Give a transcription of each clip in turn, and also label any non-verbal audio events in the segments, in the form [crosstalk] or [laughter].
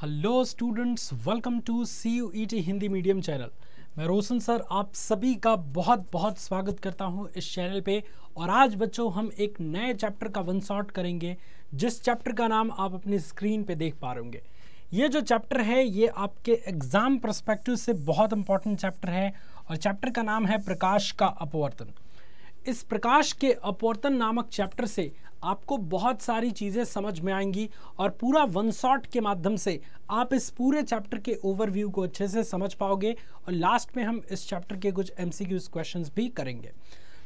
Hello students welcome to C U E T Hindi medium channel मैं Roshan sir आप सभी का बहुत बहुत स्वागत करता हूं इस चैनल पे और आज बच्चों हम एक नए चैप्टर का वन शॉट करेंगे जिस चैप्टर का नाम आप अपनी स्क्रीन पे देख पा रहे होंगे ये जो चैप्टर है ये आपके एग्ज़ाम प्रस्पेक्टिव से बहुत इंपॉर्टेंट चैप्टर है और चैप्टर का नाम है प्रकाश का अपवर्तन इस प्रकाश के अपवर्तन नामक चैप्टर से आपको बहुत सारी चीज़ें समझ में आएंगी और पूरा वन शॉट के माध्यम से आप इस पूरे चैप्टर के ओवरव्यू को अच्छे से समझ पाओगे और लास्ट में हम इस चैप्टर के कुछ एम सी भी करेंगे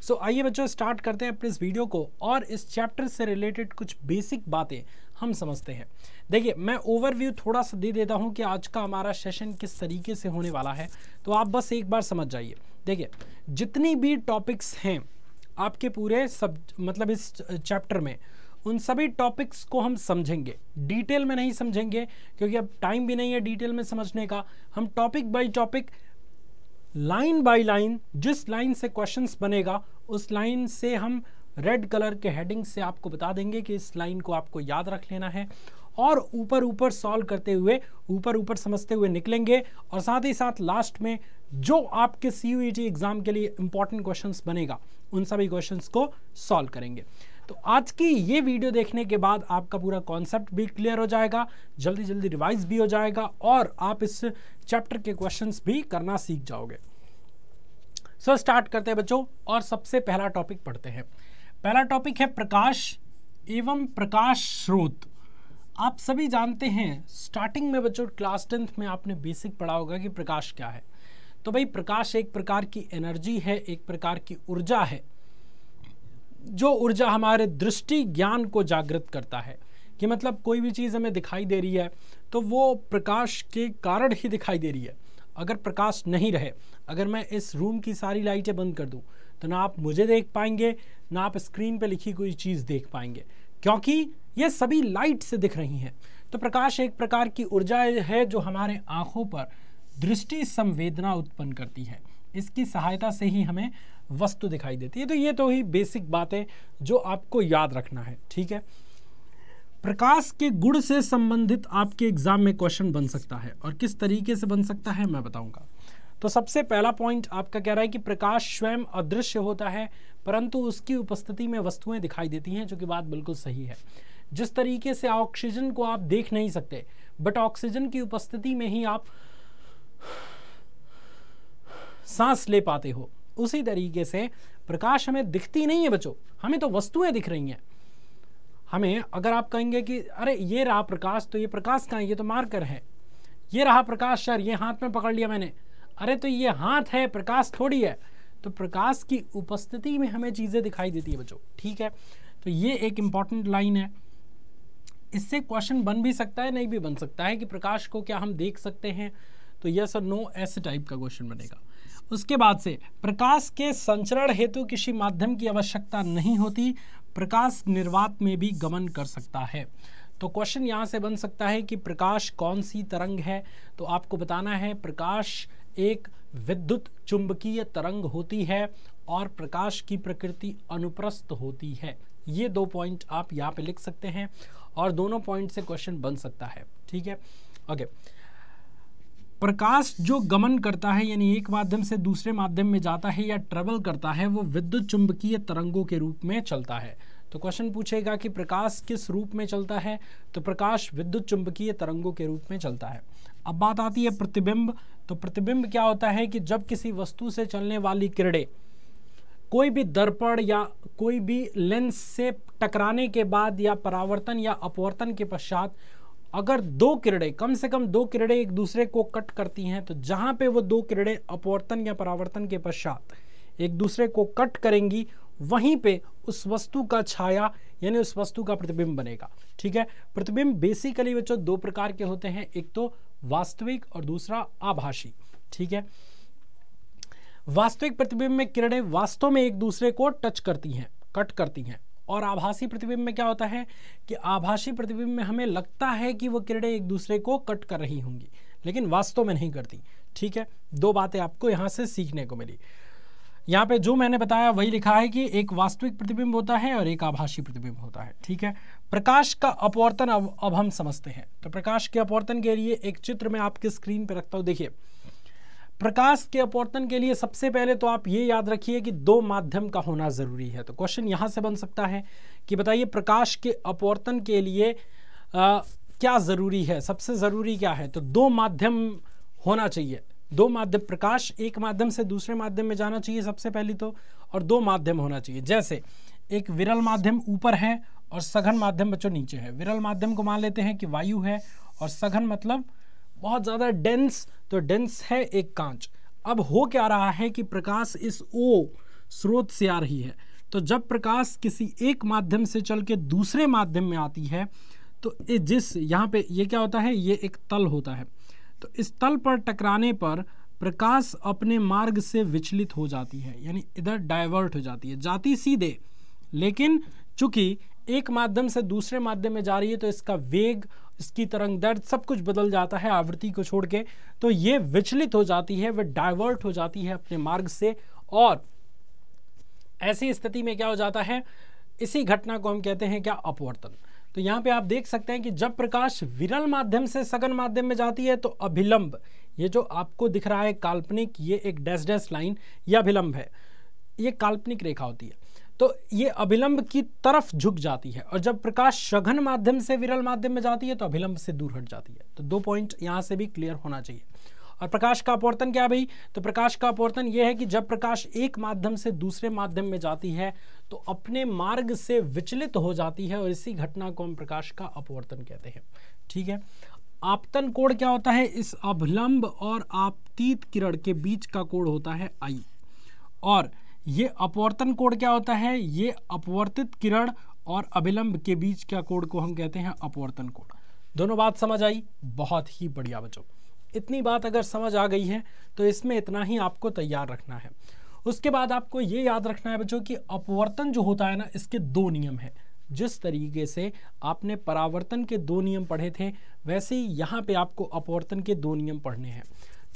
सो so, आइए बच्चों स्टार्ट करते हैं अपने इस वीडियो को और इस चैप्टर से रिलेटेड कुछ बेसिक बातें हम समझते हैं देखिए मैं ओवरव्यू थोड़ा सा दे देता हूँ कि आज का हमारा सेशन किस तरीके से होने वाला है तो आप बस एक बार समझ जाइए देखिए जितनी भी टॉपिक्स हैं आपके पूरे सब मतलब इस चैप्टर में उन सभी टॉपिक्स को हम समझेंगे डिटेल में नहीं समझेंगे क्योंकि अब टाइम भी नहीं है डिटेल में समझने का हम topic by topic line by line जिस लाइन से क्वेश्चंस बनेगा उस लाइन से हम रेड कलर के हेडिंग से आपको बता देंगे कि इस लाइन को आपको याद रख लेना है और ऊपर ऊपर सॉल्व करते हुए ऊपर ऊपर समझते हुए निकलेंगे और साथ ही साथ लास्ट में जो आपके सी एग्ज़ाम e के लिए इंपॉर्टेंट क्वेश्चंस बनेगा उन सभी क्वेश्चंस को सॉल्व करेंगे तो आज की ये वीडियो देखने के बाद आपका पूरा कॉन्सेप्ट भी क्लियर हो जाएगा जल्दी जल्दी रिवाइज भी हो जाएगा और आप इस चैप्टर के क्वेश्चंस भी करना सीख जाओगे सो so, स्टार्ट करते हैं बच्चों और सबसे पहला टॉपिक पढ़ते हैं पहला टॉपिक है प्रकाश एवं प्रकाश स्रोत आप सभी जानते हैं स्टार्टिंग में बच्चों क्लास टेंथ में आपने बेसिक पढ़ा होगा कि प्रकाश क्या है तो भाई प्रकाश एक प्रकार की एनर्जी है एक प्रकार की ऊर्जा है जो ऊर्जा हमारे दृष्टि ज्ञान को जागृत करता है कि मतलब कोई भी चीज़ हमें दिखाई दे रही है तो वो प्रकाश के कारण ही दिखाई दे रही है अगर प्रकाश नहीं रहे अगर मैं इस रूम की सारी लाइटें बंद कर दूं तो ना आप मुझे देख पाएंगे ना आप स्क्रीन पे लिखी कोई चीज़ देख पाएंगे क्योंकि ये सभी लाइट से दिख रही हैं तो प्रकाश एक प्रकार की ऊर्जा है जो हमारे आँखों पर दृष्टि संवेदना उत्पन्न करती है इसकी सहायता से ही हमें वस्तु दिखाई देती है तो ये तो ही बेसिक बातें जो आपको याद रखना है ठीक है प्रकाश के गुण से संबंधित आपके एग्जाम में क्वेश्चन बन सकता है और किस तरीके से बन सकता है मैं बताऊंगा तो सबसे पहला पॉइंट आपका कह रहा है कि प्रकाश स्वयं अदृश्य होता है परंतु उसकी उपस्थिति में वस्तुएं दिखाई देती हैं जो कि बात बिल्कुल सही है जिस तरीके से ऑक्सीजन को आप देख नहीं सकते बट ऑक्सीजन की उपस्थिति में ही आप सांस ले पाते हो उसी तरीके से प्रकाश हमें दिखती नहीं है बच्चों हमें तो वस्तुएं दिख रही हैं हमें अगर आप कहेंगे कि अरे ये रहा प्रकाश तो ये प्रकाश कहाँ ये तो मार्कर है ये रहा प्रकाश सर ये हाथ में पकड़ लिया मैंने अरे तो ये हाथ है प्रकाश थोड़ी है तो प्रकाश की उपस्थिति में हमें चीज़ें दिखाई देती है बच्चों ठीक है तो ये एक इम्पॉर्टेंट लाइन है इससे क्वेश्चन बन भी सकता है नहीं भी बन सकता है कि प्रकाश को क्या हम देख सकते हैं तो यस और नो ऐसे टाइप का क्वेश्चन बनेगा उसके बाद से प्रकाश के संचरण हेतु किसी माध्यम की आवश्यकता नहीं होती प्रकाश निर्वात में भी गमन कर सकता है तो क्वेश्चन यहाँ से बन सकता है कि प्रकाश कौन सी तरंग है तो आपको बताना है प्रकाश एक विद्युत चुंबकीय तरंग होती है और प्रकाश की प्रकृति अनुप्रस्थ होती है ये दो पॉइंट आप यहाँ पे लिख सकते हैं और दोनों पॉइंट से क्वेश्चन बन सकता है ठीक है ओके okay. प्रकाश जो गमन करता है यानी एक माध्यम से दूसरे माध्यम में जाता है या ट्रेवल करता है वो विद्युत चुंबकीय तरंगों के रूप में चलता है तो क्वेश्चन पूछेगा कि प्रकाश किस रूप में चलता है तो प्रकाश विद्युत चुंबकीय तरंगों के रूप में चलता है अब बात आती है प्रतिबिंब तो प्रतिबिंब क्या होता है कि जब किसी वस्तु से चलने वाली किरणें कोई भी दर्पण या कोई भी लेंस से टकराने के बाद या परावर्तन या अपवर्तन के पश्चात अगर दो किरणें कम से कम दो किरणें एक दूसरे को कट करती हैं तो जहां पे वो दो किरणें अपवर्तन या परावर्तन के पश्चात एक दूसरे को कट करेंगी वहीं पे उस वस्तु का छाया यानी उस वस्तु का प्रतिबिंब बनेगा ठीक है प्रतिबिंब बेसिकली बच्चों दो प्रकार के होते हैं एक तो वास्तविक और दूसरा आभाषी ठीक है वास्तविक प्रतिबिंब में किरणें वास्तव में एक दूसरे को टच करती हैं कट करती हैं और आभासी प्रतिबिंब में क्या होता है कि आभासी प्रतिबिंब में हमें लगता है कि वो किरणें एक दूसरे को कट कर रही होंगी लेकिन वास्तव में नहीं करती ठीक है दो बातें आपको यहाँ से सीखने को मिली यहाँ पे जो मैंने बताया वही लिखा है कि एक वास्तविक प्रतिबिंब होता है और एक आभासी प्रतिबिंब होता है ठीक है प्रकाश का अपवर्तन अब अब हम समझते हैं तो प्रकाश के अपवर्तन के लिए एक चित्र मैं आपकी स्क्रीन पर रखता हूँ देखिए प्रकाश के अपवर्तन के लिए सबसे पहले तो आप ये याद रखिए कि दो माध्यम का होना ज़रूरी है तो क्वेश्चन यहाँ से बन सकता है कि बताइए प्रकाश के अपवर्तन के लिए आ, क्या ज़रूरी है सबसे ज़रूरी क्या है तो दो माध्यम होना चाहिए दो माध्यम प्रकाश एक माध्यम से दूसरे माध्यम में जाना चाहिए सबसे पहले तो और दो माध्यम होना चाहिए जैसे एक विरल माध्यम ऊपर है और सघन माध्यम बच्चों नीचे है विरल माध्यम को मान लेते हैं कि वायु है और सघन मतलब बहुत ज़्यादा डेंस तो डेंस है एक कांच अब हो क्या रहा है कि प्रकाश इस ओ स्रोत से आ रही है तो जब प्रकाश किसी एक माध्यम से चल के दूसरे माध्यम में आती है तो जिस यहाँ पे ये क्या होता है ये एक तल होता है तो इस तल पर टकराने पर प्रकाश अपने मार्ग से विचलित हो जाती है यानी इधर डाइवर्ट हो जाती है जाती सीधे लेकिन चूंकि एक माध्यम से दूसरे माध्यम में जा रही है तो इसका वेग इसकी तरंग दर्द सब कुछ बदल जाता है आवृत्ति को छोड़ के तो ये विचलित हो जाती है वह डाइवर्ट हो जाती है अपने मार्ग से और ऐसी स्थिति में क्या हो जाता है इसी घटना को हम कहते हैं क्या अपवर्तन तो यहाँ पे आप देख सकते हैं कि जब प्रकाश विरल माध्यम से सघन माध्यम में जाती है तो अभिलंब ये जो आपको दिख रहा है काल्पनिक ये एक डैश डैश लाइन या अभिलंब है ये काल्पनिक रेखा होती है तो ये अभिलंब की तरफ झुक जाती है और जब प्रकाश सघन माध्यम से विरल माध्यम में जाती है तो अभिलंब से दूर हट जाती है तो दो पॉइंट यहाँ से भी क्लियर होना चाहिए और प्रकाश का अपवर्तन क्या भाई तो प्रकाश का अपवर्तन यह है कि जब प्रकाश एक माध्यम से दूसरे माध्यम में जाती है तो अपने मार्ग से विचलित हो जाती है और इसी घटना को हम प्रकाश का अपवर्तन कहते हैं ठीक है आपतन कोण क्या होता है इस अभिलंब और आपतीत किरण के बीच का कोण होता है आई और ये अपवर्तन कोण क्या होता है ये अपवर्तित किरण और अभिलंब के बीच क्या कोण को हम कहते हैं अपवर्तन कोण दोनों बात समझ आई बहुत ही बढ़िया बच्चों इतनी बात अगर समझ आ गई है तो इसमें इतना ही आपको तैयार रखना है उसके बाद आपको ये याद रखना है बच्चों कि अपवर्तन जो होता है ना इसके दो नियम हैं जिस तरीके से आपने परावर्तन के दो नियम पढ़े थे वैसे ही यहाँ पे आपको अपवर्तन के दो नियम पढ़ने हैं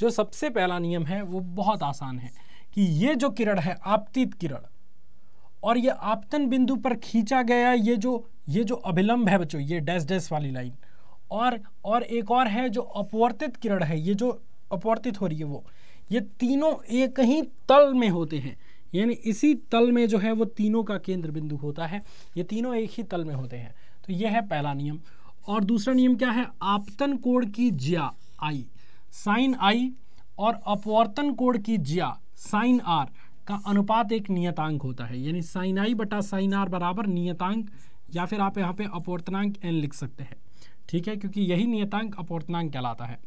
जो सबसे पहला नियम है वो बहुत आसान है कि ये जो किरण है आपतित किरण और ये आपतन बिंदु पर खींचा गया ये जो ये जो अभिलंब है बच्चों ये डैश डैश वाली लाइन और और एक और है जो अपवर्तित किरण है ये जो अपवर्तित हो रही है वो ये तीनों एक ही तल में होते हैं यानी इसी तल में जो है वो तीनों का केंद्र बिंदु होता है ये तीनों एक ही तल में होते हैं तो ये है पहला नियम और दूसरा नियम क्या है आपतन कोण की ज्या आई साइन आई और अपवर्तन कोण की ज्या साइन आर का अनुपात एक नियतांक होता है यानी साइन आई बटा साइन आर बराबर नियतांक या फिर आप यहाँ पे अपौर्तनांक एन लिख सकते हैं ठीक है क्योंकि यही नियतांक अपवर्तनांक कहलाता है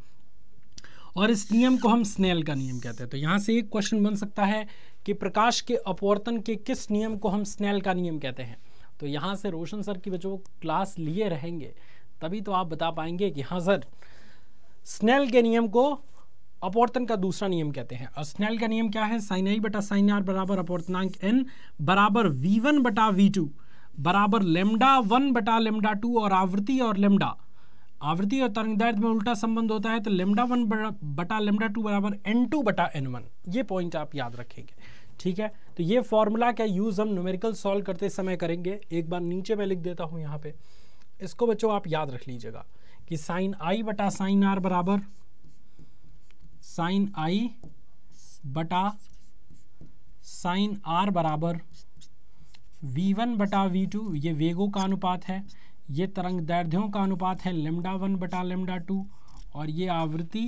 और इस नियम को हम स्नेल का नियम कहते हैं तो यहाँ से एक क्वेश्चन बन सकता है कि प्रकाश के अपौर्तन के किस नियम को हम स्नेल का नियम कहते हैं तो यहाँ से रोशन सर की बच्चों क्लास लिए रहेंगे तभी तो आप बता पाएंगे कि हाँ सर स्नेल के नियम को अपवर्तन का दूसरा नियम कहते हैं स्नेल का नियम क्या है साइन आई बटा साइन आर बराबर अपवर्तनांक एन बराबर वी वन बटा वी टू बराबर लेमडा वन बटा लेमडा टू और आवृत्ति और लेमडा आवृत्ति और तरंग दैर्ध्य में उल्टा संबंध होता है तो लेमडा वन बटा लेमडा टू बराबर एन टू बटा एन वन ये पॉइंट आप याद रखेंगे ठीक है तो ये फॉर्मूला का यूज़ हम न्यूमेरिकल सॉल्व करते समय करेंगे एक बार नीचे मैं लिख देता हूँ यहाँ पे इसको बच्चों आप याद रख लीजिएगा कि साइन आई बटा साइन आर बराबर साइन आई बटा साइन आर बराबर वी वन बटा वी टू ये वेगों का अनुपात है ये तरंग दैर्ध्यों का अनुपात है लेमडा वन बटा लेमडा टू और ये आवृत्ति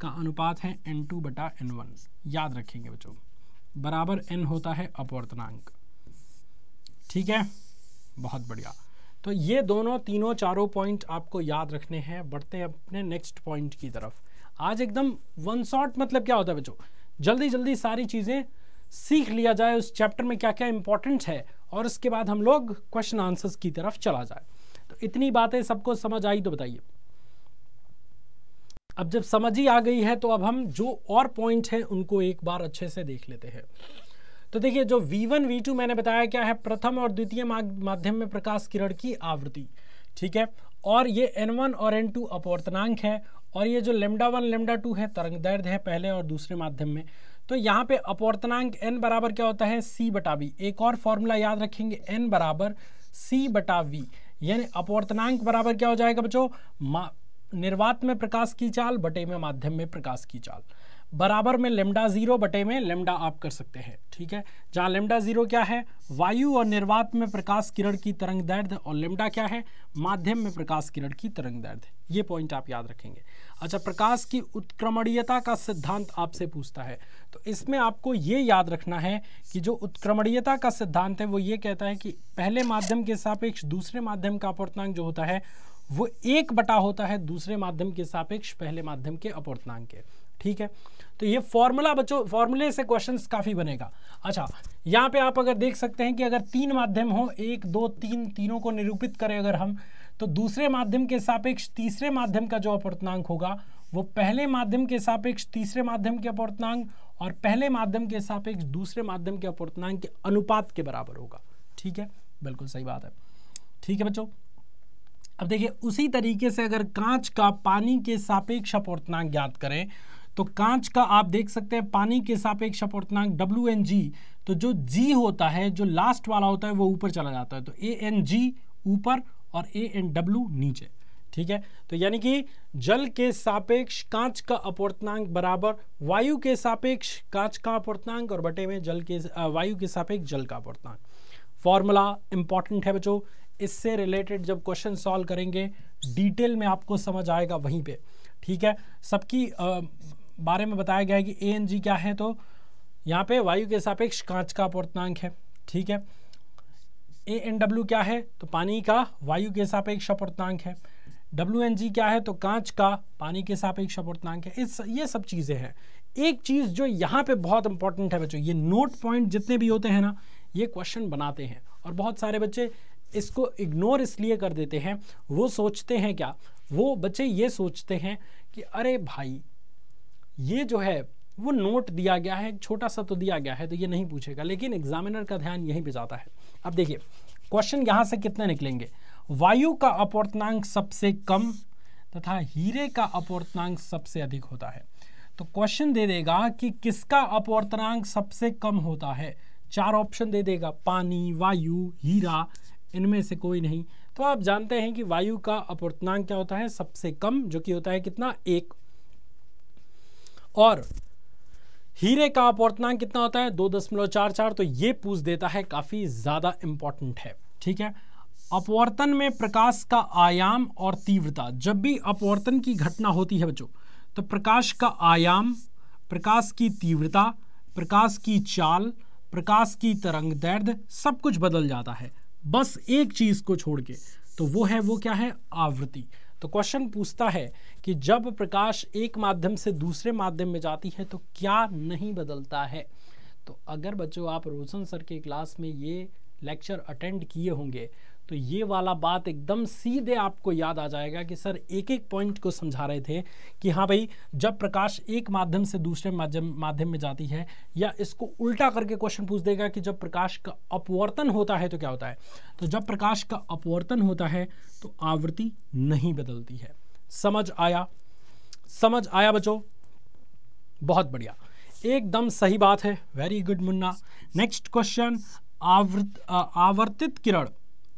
का अनुपात है एन टू बटा एन वन याद रखेंगे बच्चों बराबर एन होता है अपवर्तनांक ठीक है बहुत बढ़िया तो ये दोनों तीनों चारों पॉइंट आपको याद रखने हैं बढ़ते हैं अपने नेक्स्ट पॉइंट की तरफ आज एकदम वन शॉट मतलब क्या होता है बच्चों जल्दी जल्दी सारी चीज़ें सीख लिया जाए उस चैप्टर में क्या क्या इंपॉर्टेंट है और उसके बाद हम लोग क्वेश्चन आंसर्स की तरफ चला जाए तो इतनी बातें सबको समझ आई तो बताइए अब जब समझ ही आ गई है तो अब हम जो और पॉइंट हैं उनको एक बार अच्छे से देख लेते हैं तो देखिए जो V1 V2 मैंने बताया क्या है प्रथम और द्वितीय माध्यम में प्रकाश किरण की आवृत्ति ठीक है और ये N1 और N2 अपवर्तनांक है और ये जो लेमडा वन लेमडा टू है तरंग दैर्ध्य है पहले और दूसरे माध्यम में तो यहाँ पे अपवर्तनांक एन बराबर क्या होता है सी बटा वी एक और फॉर्मूला याद रखेंगे एन बराबर सी बटा वी यानी अपवर्तनांक बराबर क्या हो जाएगा बच्चों निर्वात में प्रकाश की चाल बटे में माध्यम में प्रकाश की चाल बराबर में लेमडा जीरो बटे में लेमडा आप कर सकते हैं ठीक है जहाँ लेमडा जीरो क्या है वायु और निर्वात में प्रकाश किरण की तरंग दर्द और लेमडा क्या है माध्यम में प्रकाश किरण की तरंग दर्द ये पॉइंट आप याद रखेंगे अच्छा प्रकाश की उत्क्रमणीयता का सिद्धांत आपसे पूछता है तो इसमें आपको ये याद रखना है कि जो उत्क्रमणीयता का सिद्धांत है वो ये कहता है कि पहले माध्यम के सापेक्ष दूसरे माध्यम का अपवर्तनांक जो होता है वो एक बटा होता है दूसरे माध्यम के सापेक्ष पहले माध्यम के अपवर्तनांक के ठीक है तो ये फॉर्मूला बच्चों फॉर्मूले से क्वेश्चंस काफ़ी बनेगा अच्छा यहाँ पे आप अगर देख सकते हैं कि अगर तीन माध्यम हो एक दो तीन तीनों को निरूपित करें अगर हम तो दूसरे माध्यम के सापेक्ष तीसरे माध्यम का जो अपवर्तनांक होगा वो पहले माध्यम के सापेक्ष तीसरे माध्यम के अपवर्तनांक और पहले माध्यम के सापेक्ष दूसरे माध्यम के अपवर्तनांक के अनुपात के बराबर होगा ठीक है बिल्कुल सही बात है ठीक है बच्चों अब देखिए उसी तरीके से अगर कांच का पानी के सापेक्ष अपवर्तनांक ज्ञात करें तो कांच का आप देख सकते हैं पानी के सापेक्ष अपवर्तनांक डब्ल्यू एन जी तो जो जी होता है जो लास्ट वाला होता है वो ऊपर चला जाता है तो ए एन जी ऊपर और ए एंड डब्ल्यू नीचे ठीक है तो यानी कि जल के सापेक्ष कांच का अपवर्तनांक बराबर वायु के सापेक्ष कांच का अपवर्तनांक और बटे में जल के वायु के सापेक्ष जल का अपवर्तनांक फॉर्मूला इंपॉर्टेंट है बच्चों इससे रिलेटेड जब क्वेश्चन सॉल्व करेंगे डिटेल में आपको समझ आएगा वहीं पे ठीक है सबकी बारे में बताया गया है कि ए एन जी क्या है तो यहाँ पे वायु के सापेक्ष कांच का अपवर्तनांक है ठीक है ए एन डब्ल्यू क्या है तो पानी का वायु के सापेक्ष अपवर्तनांक है डब्ल्यू एन जी क्या है तो कांच का पानी के सापेक्ष अपवर्तनांक है इस ये सब चीज़ें हैं एक चीज़ जो यहाँ पे बहुत इंपॉर्टेंट है बच्चों ये नोट पॉइंट जितने भी होते हैं ना ये क्वेश्चन बनाते हैं और बहुत सारे बच्चे इसको इग्नोर इसलिए कर देते हैं वो सोचते हैं क्या वो बच्चे ये सोचते हैं कि अरे भाई ये जो है वो नोट दिया गया है छोटा सा तो दिया गया है तो ये नहीं पूछेगा लेकिन एग्जामिनर का ध्यान यहीं पर जाता है अब देखिए क्वेश्चन यहां से कितने निकलेंगे वायु का अपवर्तनांक सबसे कम तथा हीरे का अपवर्तनांक सबसे अधिक होता है तो क्वेश्चन दे देगा कि किसका अपवर्तनांक सबसे कम होता है चार ऑप्शन दे देगा पानी वायु हीरा इनमें से कोई नहीं तो आप जानते हैं कि वायु का अपवर्तनांक क्या होता है सबसे कम जो कि होता है कितना एक और हीरे का अपवर्तनांक कितना होता है दो दशमलव चार चार तो ये पूछ देता है काफ़ी ज़्यादा इम्पॉर्टेंट है ठीक है अपवर्तन में प्रकाश का आयाम और तीव्रता जब भी अपवर्तन की घटना होती है बच्चों तो प्रकाश का आयाम प्रकाश की तीव्रता प्रकाश की चाल प्रकाश की तरंग दर्द सब कुछ बदल जाता है बस एक चीज़ को छोड़ के तो वो है वो क्या है आवृत्ति तो क्वेश्चन पूछता है कि जब प्रकाश एक माध्यम से दूसरे माध्यम में जाती है तो क्या नहीं बदलता है तो अगर बच्चों आप रोशन सर के क्लास में ये लेक्चर अटेंड किए होंगे तो ये वाला बात एकदम सीधे आपको याद आ जाएगा कि सर एक एक पॉइंट को समझा रहे थे कि हाँ भाई जब प्रकाश एक माध्यम से दूसरे माध्यम माध्यम में जाती है या इसको उल्टा करके क्वेश्चन पूछ देगा कि जब प्रकाश का अपवर्तन होता है तो क्या होता है तो जब प्रकाश का अपवर्तन होता है तो आवृत्ति नहीं बदलती है समझ आया समझ आया बच्चों बहुत बढ़िया एकदम सही बात है वेरी गुड मुन्ना नेक्स्ट क्वेश्चन आवृत आवर्तित किरण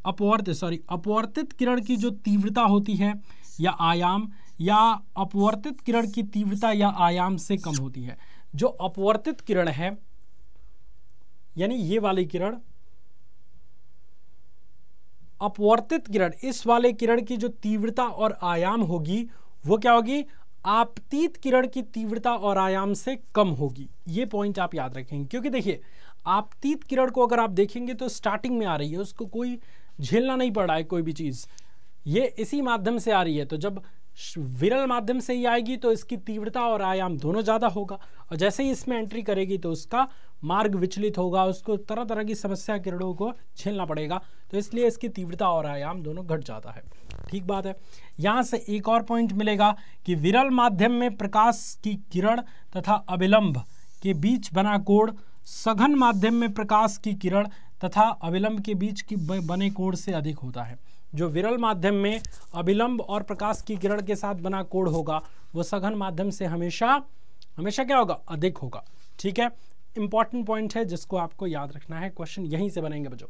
अपवर्तित सॉरी अपवर्तित किरण की जो तीव्रता होती है या आयाम या अपवर्तित किरण की तीव्रता या आयाम से कम होती है जो अपवर्तित किरण है यानी ये वाली किरण अपवर्तित किरण इस वाले किरण की जो तीव्रता और आयाम होगी वो क्या होगी आपतीत किरण की तीव्रता और आयाम से कम होगी ये पॉइंट आप याद रखेंगे क्योंकि देखिए आपतीत किरण को अगर आप देखेंगे तो स्टार्टिंग में आ रही है उसको कोई झेलना नहीं पड़ रहा है कोई भी चीज़ ये इसी माध्यम से आ रही है तो जब विरल माध्यम से ही आएगी तो इसकी तीव्रता और आयाम दोनों ज़्यादा होगा और जैसे ही इसमें एंट्री करेगी तो उसका मार्ग विचलित होगा उसको तरह तरह की समस्या किरणों को झेलना पड़ेगा तो इसलिए इसकी तीव्रता और आयाम दोनों घट जाता है ठीक बात है यहाँ से एक और पॉइंट मिलेगा कि विरल माध्यम में प्रकाश की किरण तथा अविलंब के बीच बना कोड़ सघन माध्यम में प्रकाश की किरण तथा अविलंब के बीच की बने कोण से अधिक होता है जो विरल माध्यम में अविलंब और प्रकाश की किरण के साथ बना कोण होगा वो सघन माध्यम से हमेशा हमेशा क्या होगा अधिक होगा ठीक है इंपॉर्टेंट पॉइंट है जिसको आपको याद रखना है क्वेश्चन यहीं से बनेंगे बच्चों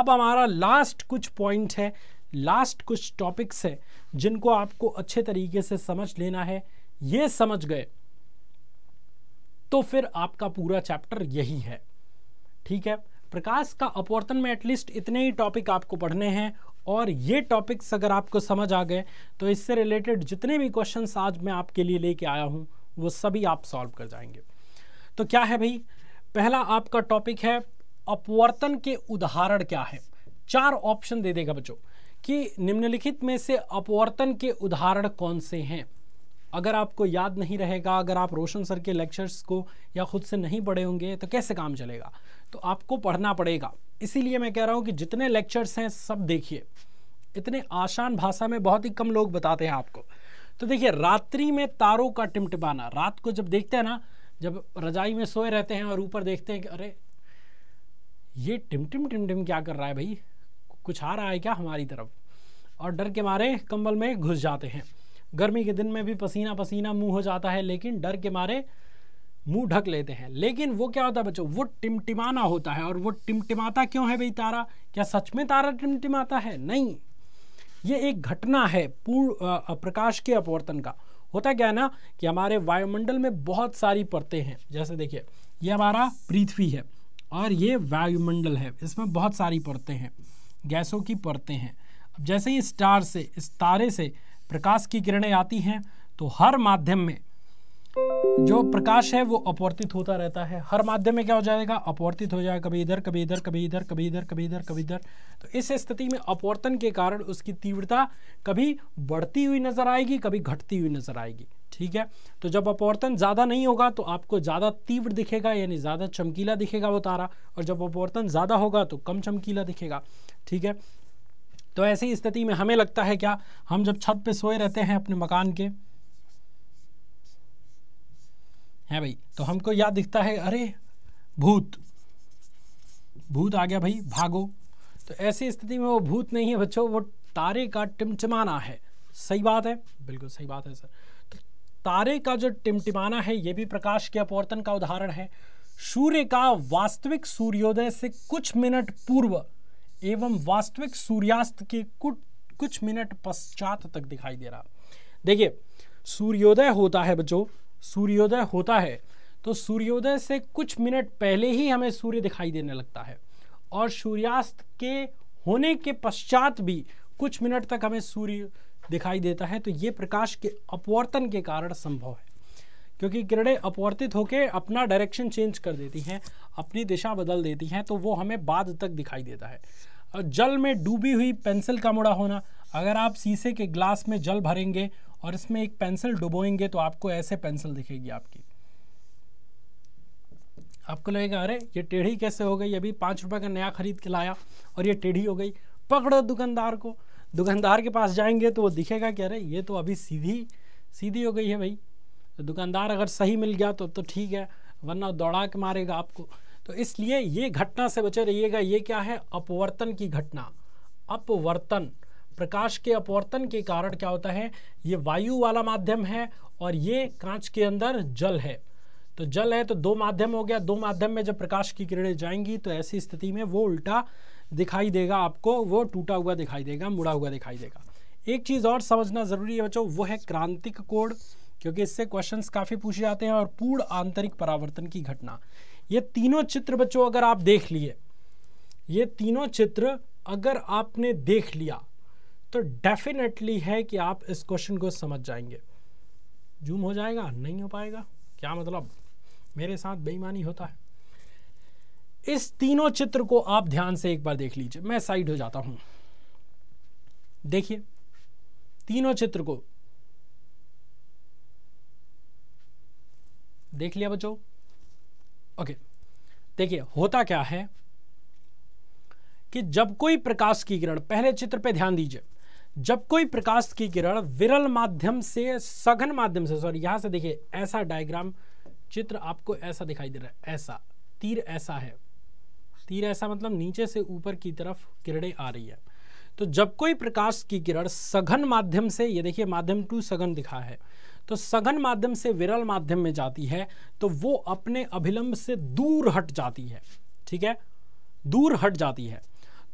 अब हमारा लास्ट कुछ पॉइंट है लास्ट कुछ टॉपिक्स है जिनको आपको अच्छे तरीके से समझ लेना है ये समझ गए तो फिर आपका पूरा चैप्टर यही है ठीक है प्रकाश का अपवर्तन में एटलीस्ट इतने ही टॉपिक आपको पढ़ने हैं और ये टॉपिक्स अगर आपको समझ आ गए तो इससे रिलेटेड जितने भी क्वेश्चन आज मैं आपके लिए लेके आया हूँ वो सभी आप सॉल्व कर जाएंगे तो क्या है भाई पहला आपका टॉपिक है अपवर्तन के उदाहरण क्या है चार ऑप्शन दे देगा बच्चों कि निम्नलिखित में से अपवर्तन के उदाहरण कौन से हैं अगर आपको याद नहीं रहेगा अगर आप रोशन सर के लेक्चर्स को या खुद से नहीं पढ़े होंगे तो कैसे काम चलेगा तो आपको पढ़ना पड़ेगा इसीलिए मैं कह रहा हूँ कि जितने लेक्चर्स हैं सब देखिए इतने आसान भाषा में बहुत ही कम लोग बताते हैं आपको तो देखिए रात्रि में तारों का टिमटिमाना रात को जब देखते हैं ना जब रजाई में सोए रहते हैं और ऊपर देखते हैं कि अरे ये टिमटिम टिमटिम क्या कर रहा है भाई कुछ आ रहा है क्या हमारी तरफ और डर के मारे कंबल में घुस जाते हैं गर्मी के दिन में भी पसीना पसीना मुंह हो जाता है लेकिन डर के मारे मुंह ढक लेते हैं लेकिन वो क्या होता है बच्चों वो टिमटिमाना होता है और वो टिमटिमाता क्यों है भाई तारा क्या सच में तारा टिमटिमाता है नहीं ये एक घटना है पूर्ण प्रकाश के अपवर्तन का होता क्या है ना कि हमारे वायुमंडल में बहुत सारी परतें हैं जैसे देखिए ये हमारा पृथ्वी है और ये वायुमंडल है इसमें बहुत सारी परतें हैं गैसों की परतें हैं अब जैसे ही स्टार से इस तारे से प्रकाश की किरणें आती हैं तो हर माध्यम में जो प्रकाश है वो अपवर्तित होता रहता है हर माध्यम में क्या हो जाएगा अपवर्तित हो जाएगा कभी इधर कभी इधर कभी इधर कभी इधर कभी इधर कभी इधर तो इस स्थिति में अपवर्तन के कारण उसकी तीव्रता कभी बढ़ती हुई नजर आएगी कभी घटती हुई नजर आएगी ठीक है तो जब अपवर्तन ज़्यादा नहीं होगा तो आपको ज़्यादा तीव्र दिखेगा यानी ज़्यादा चमकीला दिखेगा वो तारा और जब अपवर्तन ज़्यादा होगा तो कम चमकीला दिखेगा ठीक है तो ऐसी स्थिति में हमें लगता है क्या हम जब छत पे सोए रहते हैं अपने मकान के है भाई तो हमको याद दिखता है अरे भूत भूत आ गया भाई भागो तो ऐसी स्थिति में वो भूत नहीं है बच्चों वो तारे का टिमटिमाना है सही बात है बिल्कुल सही बात है सर तो तारे का जो टिमटिमाना है ये भी प्रकाश के अपवर्तन का उदाहरण है सूर्य का वास्तविक सूर्योदय से कुछ मिनट पूर्व एवं वास्तविक सूर्यास्त के कुछ कुछ मिनट पश्चात तक दिखाई दे रहा देखिए सूर्योदय होता है बच्चों सूर्योदय होता है तो सूर्योदय से कुछ मिनट पहले ही हमें सूर्य दिखाई देने लगता है और सूर्यास्त के होने के पश्चात भी कुछ मिनट तक हमें सूर्य दिखाई देता है तो ये प्रकाश के अपवर्तन के कारण संभव है क्योंकि किरणें अपवर्तित होकर अपना डायरेक्शन चेंज कर देती हैं अपनी दिशा बदल देती हैं तो वो हमें बाद तक दिखाई देता है जल में डूबी हुई पेंसिल का मुड़ा होना अगर आप शीशे के ग्लास में जल भरेंगे और इसमें एक पेंसिल डुबोएंगे तो आपको ऐसे पेंसिल दिखेगी आपकी आपको लगेगा अरे ये टेढ़ी कैसे हो गई अभी पाँच रुपये का नया खरीद के लाया और ये टेढ़ी हो गई पकड़ो दुकानदार को दुकानदार के पास जाएंगे तो वो दिखेगा कि अरे ये तो अभी सीधी सीधी हो गई है भाई तो दुकानदार अगर सही मिल गया तो तो ठीक है वरना दौड़ा के मारेगा आपको तो इसलिए ये घटना से बचे रहिएगा ये क्या है अपवर्तन की घटना अपवर्तन प्रकाश के अपवर्तन के कारण क्या होता है ये वायु वाला माध्यम है और ये कांच के अंदर जल है तो जल है तो दो माध्यम हो गया दो माध्यम में जब प्रकाश की किरणें जाएंगी तो ऐसी स्थिति में वो उल्टा दिखाई देगा आपको वो टूटा हुआ दिखाई देगा मुड़ा हुआ दिखाई देगा एक चीज़ और समझना ज़रूरी है बच्चों वो है क्रांतिक कोड क्योंकि इससे क्वेश्चंस काफ़ी पूछे जाते हैं और पूर्ण आंतरिक परावर्तन की घटना ये तीनों चित्र बच्चों अगर आप देख लिए ये तीनों चित्र अगर आपने देख लिया तो डेफिनेटली है कि आप इस क्वेश्चन को समझ जाएंगे जूम हो जाएगा नहीं हो पाएगा क्या मतलब मेरे साथ बेईमानी होता है इस तीनों चित्र को आप ध्यान से एक बार देख लीजिए मैं साइड हो जाता हूं देखिए तीनों चित्र को देख लिया बच्चों ओके देखिए होता क्या है कि जब कोई प्रकाश की किरण पहले चित्र पे ध्यान दीजिए जब कोई प्रकाश की किरण विरल माध्यम से सघन माध्यम से सॉरी यहां से देखिए ऐसा डायग्राम चित्र आपको ऐसा दिखाई दे रहा है ऐसा तीर ऐसा है तीर ऐसा मतलब नीचे से ऊपर की तरफ किरणें आ रही है तो जब कोई प्रकाश की किरण सघन माध्यम से ये देखिए माध्यम टू सघन दिखा है तो सघन माध्यम से विरल माध्यम में जाती है तो वो अपने अभिलंब से दूर हट जाती है ठीक है दूर हट जाती है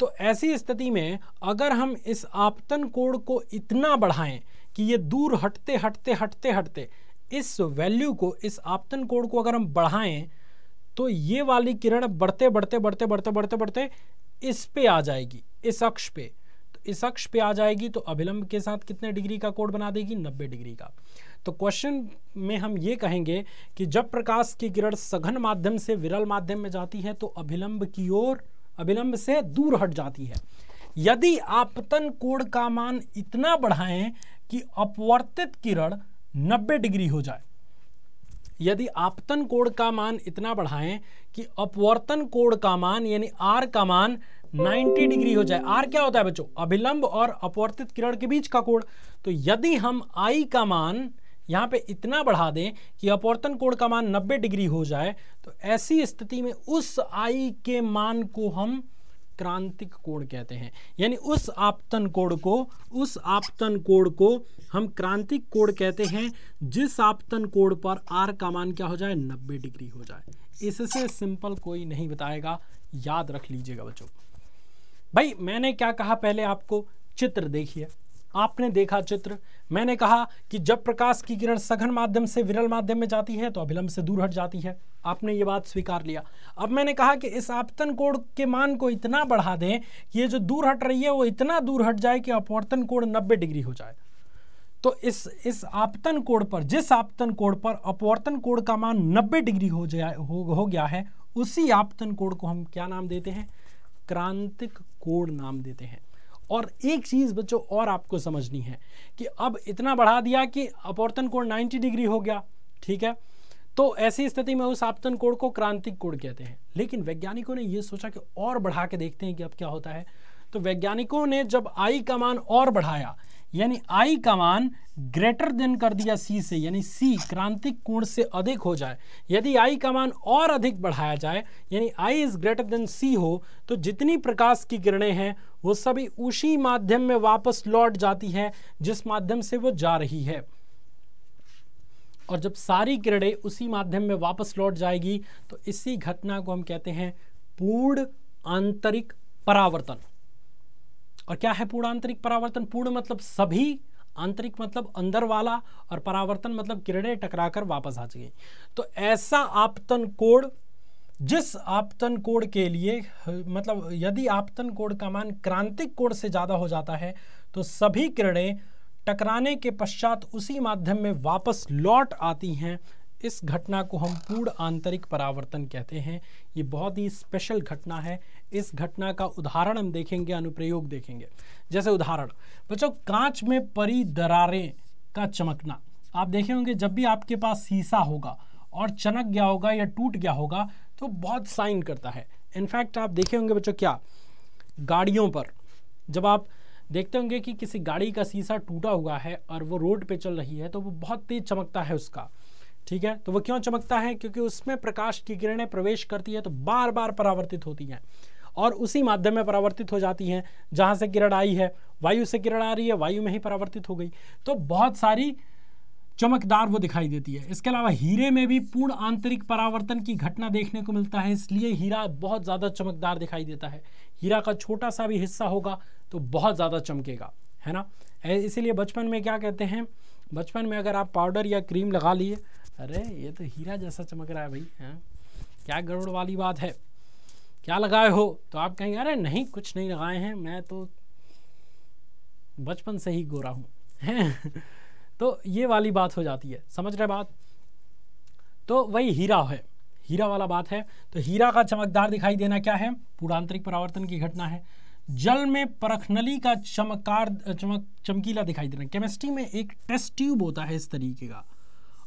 तो ऐसी स्थिति में अगर हम इस आपतन कोण को इतना बढ़ाएं कि ये दूर हटते हटते हटते हटते इस वैल्यू को इस आपतन कोण को अगर हम बढ़ाएं तो ये वाली किरण बढ़ते बढ़ते बढ़ते बढ़ते बढ़ते बढ़ते इस पे आ जाएगी इस अक्ष पे तो इस अक्ष पे आ जाएगी तो अभिलंब के साथ कितने डिग्री का कोण बना देगी 90 डिग्री का तो क्वेश्चन में हम ये कहेंगे कि जब प्रकाश की किरण सघन माध्यम से विरल माध्यम में जाती है तो अभिलंब की ओर अभिलंब से दूर हट जाती है यदि आपतन कोण का मान इतना बढ़ाएं कि अपवर्तित किरण 90 डिग्री हो जाए यदि आपतन कोण का मान इतना बढ़ाएं कि अपवर्तन कोण का मान यानी आर का मान 90 डिग्री हो जाए आर क्या होता है बच्चों अभिलंब और अपवर्तित किरण के बीच का कोण तो यदि हम आई का मान यहाँ पे इतना बढ़ा दें कि अपवर्तन कोण का मान 90 डिग्री हो जाए तो ऐसी स्थिति में उस आई के मान को हम क्रांतिक कोण कहते हैं यानी उस आपतन कोण को उस आपतन कोण को हम क्रांतिक कोण कहते हैं जिस आपतन कोण पर आर का मान क्या हो जाए 90 डिग्री हो जाए इससे सिंपल कोई नहीं बताएगा याद रख लीजिएगा बच्चों भाई मैंने क्या कहा पहले आपको चित्र देखिए आपने देखा चित्र मैंने कहा कि जब प्रकाश की किरण सघन माध्यम से विरल माध्यम में जाती है तो अभिलंब से दूर हट जाती है आपने ये बात स्वीकार लिया अब मैंने कहा कि इस आपतन कोण के मान को इतना बढ़ा दें कि ये जो दूर हट रही है वो इतना दूर हट जाए कि अपवर्तन कोण नब्बे डिग्री हो जाए तो इस इस आपतन कोण पर जिस आपतन कोण पर अपवर्तन कोण का मान नब्बे डिग्री हो जाए हो, हो गया है उसी आपतन कोण को हम क्या नाम देते हैं क्रांतिक कोण नाम देते हैं और एक चीज़ बच्चों और आपको समझनी है कि अब इतना बढ़ा दिया कि अपवर्तन कोण 90 डिग्री हो गया ठीक है तो ऐसी स्थिति में उस आपतन कोण को क्रांतिक कोण कहते हैं लेकिन वैज्ञानिकों ने यह सोचा कि और बढ़ा के देखते हैं कि अब क्या होता है तो वैज्ञानिकों ने जब आई का मान और बढ़ाया यानी आई का मान ग्रेटर देन कर दिया सी से यानी सी क्रांतिक कोण से अधिक हो जाए यदि आई का मान और अधिक बढ़ाया जाए यानी I is greater than C हो तो जितनी प्रकाश की किरणें हैं वो सभी उसी माध्यम में वापस लौट जाती हैं जिस माध्यम से वो जा रही है और जब सारी किरणें उसी माध्यम में वापस लौट जाएगी तो इसी घटना को हम कहते हैं पूर्ण आंतरिक परावर्तन और क्या है पूर्ण आंतरिक परावर्तन पूर्ण मतलब सभी आंतरिक मतलब अंदर वाला और परावर्तन मतलब किरणें टकराकर वापस आ चुके तो ऐसा आपतन कोण जिस आपतन कोण के लिए मतलब यदि आपतन कोण का मान क्रांतिक कोण से ज़्यादा हो जाता है तो सभी किरणें टकराने के पश्चात उसी माध्यम में वापस लौट आती हैं इस घटना को हम पूर्ण आंतरिक परावर्तन कहते हैं ये बहुत ही स्पेशल घटना है इस घटना का उदाहरण हम देखेंगे अनुप्रयोग देखेंगे जैसे उदाहरण बच्चों कांच में परी दरारें का चमकना आप देखे होंगे जब भी आपके पास शीशा होगा और चमक गया होगा या टूट गया होगा तो बहुत साइन करता है इनफैक्ट आप देखे होंगे बच्चों क्या गाड़ियों पर जब आप देखते होंगे कि किसी गाड़ी का शीशा टूटा हुआ है और वो रोड पे चल रही है तो वो बहुत तेज चमकता है उसका ठीक है तो वो क्यों चमकता है क्योंकि उसमें प्रकाश की किरणें प्रवेश करती है तो बार बार परावर्तित होती हैं और उसी माध्यम में परावर्तित हो जाती हैं जहाँ से किरण आई है वायु से किरण आ रही है वायु में ही परावर्तित हो गई तो बहुत सारी चमकदार वो दिखाई देती है इसके अलावा हीरे में भी पूर्ण आंतरिक परावर्तन की घटना देखने को मिलता है इसलिए हीरा बहुत ज़्यादा चमकदार दिखाई देता है हीरा का छोटा सा भी हिस्सा होगा तो बहुत ज़्यादा चमकेगा है ना इसीलिए बचपन में क्या कहते हैं बचपन में अगर आप पाउडर या क्रीम लगा लिए अरे ये तो हीरा जैसा चमक रहा है भाई हाँ क्या गड़बड़ वाली बात है क्या लगाए हो तो आप कहेंगे अरे नहीं कुछ नहीं लगाए हैं मैं तो बचपन से ही गोरा हूँ [laughs] तो ये वाली बात हो जाती है समझ रहे बात तो वही हीरा है हीरा वाला बात है तो हीरा का चमकदार दिखाई देना क्या है पूर्णांतरिक परावर्तन की घटना है जल में परखनली का चमकार चमक चमकीला दिखाई देना केमिस्ट्री में एक टेस्ट ट्यूब होता है इस तरीके का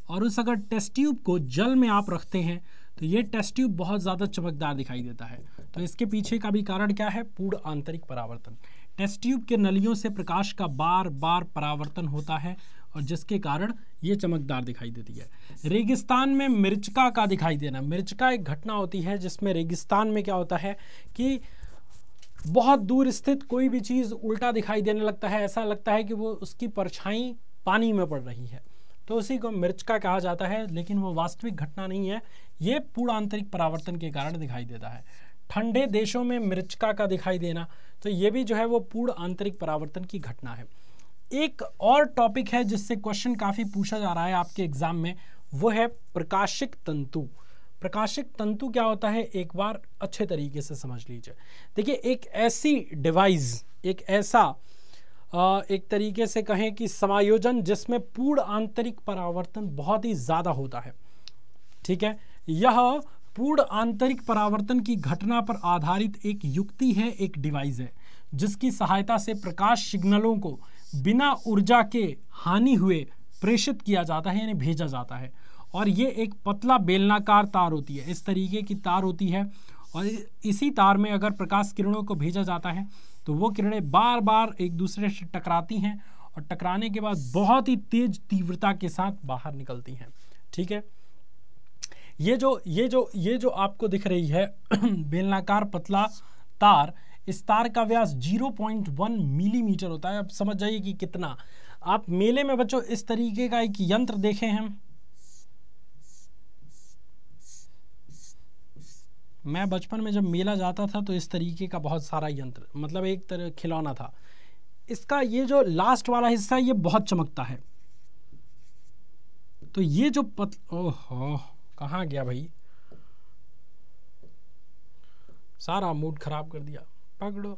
और उस अगर टेस्ट ट्यूब को जल में आप रखते हैं तो ये टेस्ट ट्यूब बहुत ज़्यादा चमकदार दिखाई देता है तो इसके पीछे का भी कारण क्या है पूर्ण आंतरिक परावर्तन टेस्ट ट्यूब के नलियों से प्रकाश का बार बार परावर्तन होता है और जिसके कारण ये चमकदार दिखाई देती है रेगिस्तान में मिर्चका का दिखाई देना मिर्चका एक घटना होती है जिसमें रेगिस्तान में क्या होता है कि बहुत दूर स्थित कोई भी चीज़ उल्टा दिखाई देने लगता है ऐसा लगता है कि वो उसकी परछाई पानी में पड़ रही है तो उसी को मिर्च का कहा जाता है लेकिन वो वास्तविक घटना नहीं है ये पूर्ण आंतरिक परावर्तन के कारण दिखाई देता है ठंडे देशों में मिर्चका का दिखाई देना तो ये भी जो है वो पूर्ण आंतरिक परावर्तन की घटना है एक और टॉपिक है जिससे क्वेश्चन काफ़ी पूछा जा रहा है आपके एग्जाम में वो है प्रकाशिक तंतु प्रकाशिक तंतु क्या होता है एक बार अच्छे तरीके से समझ लीजिए देखिए एक ऐसी डिवाइस एक ऐसा एक तरीके से कहें कि समायोजन जिसमें पूर्ण आंतरिक परावर्तन बहुत ही ज़्यादा होता है ठीक है यह पूर्ण आंतरिक परावर्तन की घटना पर आधारित एक युक्ति है एक डिवाइस है जिसकी सहायता से प्रकाश सिग्नलों को बिना ऊर्जा के हानि हुए प्रेषित किया जाता है यानी भेजा जाता है और ये एक पतला बेलनाकार तार होती है इस तरीके की तार होती है और इसी तार में अगर प्रकाश किरणों को भेजा जाता है तो वो किरणें बार बार एक दूसरे से टकराती हैं और टकराने के बाद बहुत ही तेज तीव्रता के साथ बाहर निकलती हैं ठीक है ये जो ये जो ये जो आपको दिख रही है [clears throat] बेलनाकार पतला तार इस तार का व्यास 0.1 मिलीमीटर होता है अब समझ जाइए कि कितना आप मेले में बच्चों इस तरीके का एक यंत्र देखे हैं मैं बचपन में जब मेला जाता था तो इस तरीके का बहुत सारा यंत्र मतलब एक तरह खिलौना था इसका ये जो लास्ट वाला हिस्सा ये बहुत चमकता है तो ये जो पत ओह कहाँ गया भाई सारा मूड खराब कर दिया पकड़ो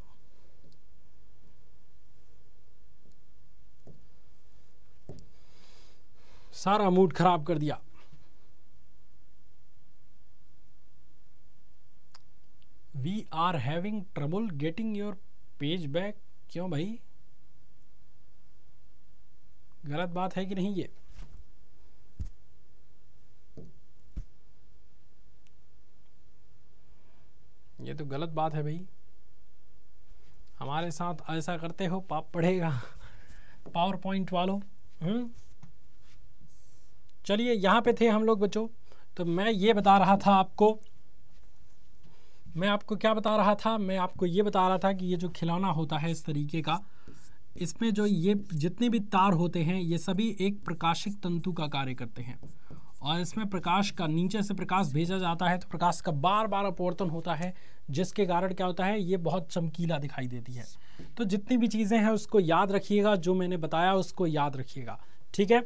सारा मूड खराब कर दिया we are having trouble getting your page back क्यों भाई गलत बात है कि नहीं ये ये तो गलत बात है भाई हमारे साथ ऐसा करते हो पाप पड़ेगा पावर पॉइंट वालों हम्म। चलिए यहाँ पे थे हम लोग बच्चों तो मैं ये बता रहा था आपको मैं आपको क्या बता रहा था मैं आपको ये बता रहा था कि ये जो खिलौना होता है इस तरीके का इसमें जो ये जितने भी तार होते हैं ये सभी एक प्रकाशिक तंतु का कार्य करते हैं और इसमें प्रकाश का नीचे से प्रकाश भेजा जाता है तो प्रकाश का बार बार अपवर्तन होता है जिसके कारण क्या होता है ये बहुत चमकीला दिखाई देती है तो जितनी भी चीज़ें हैं उसको याद रखिएगा जो मैंने बताया उसको याद रखिएगा ठीक है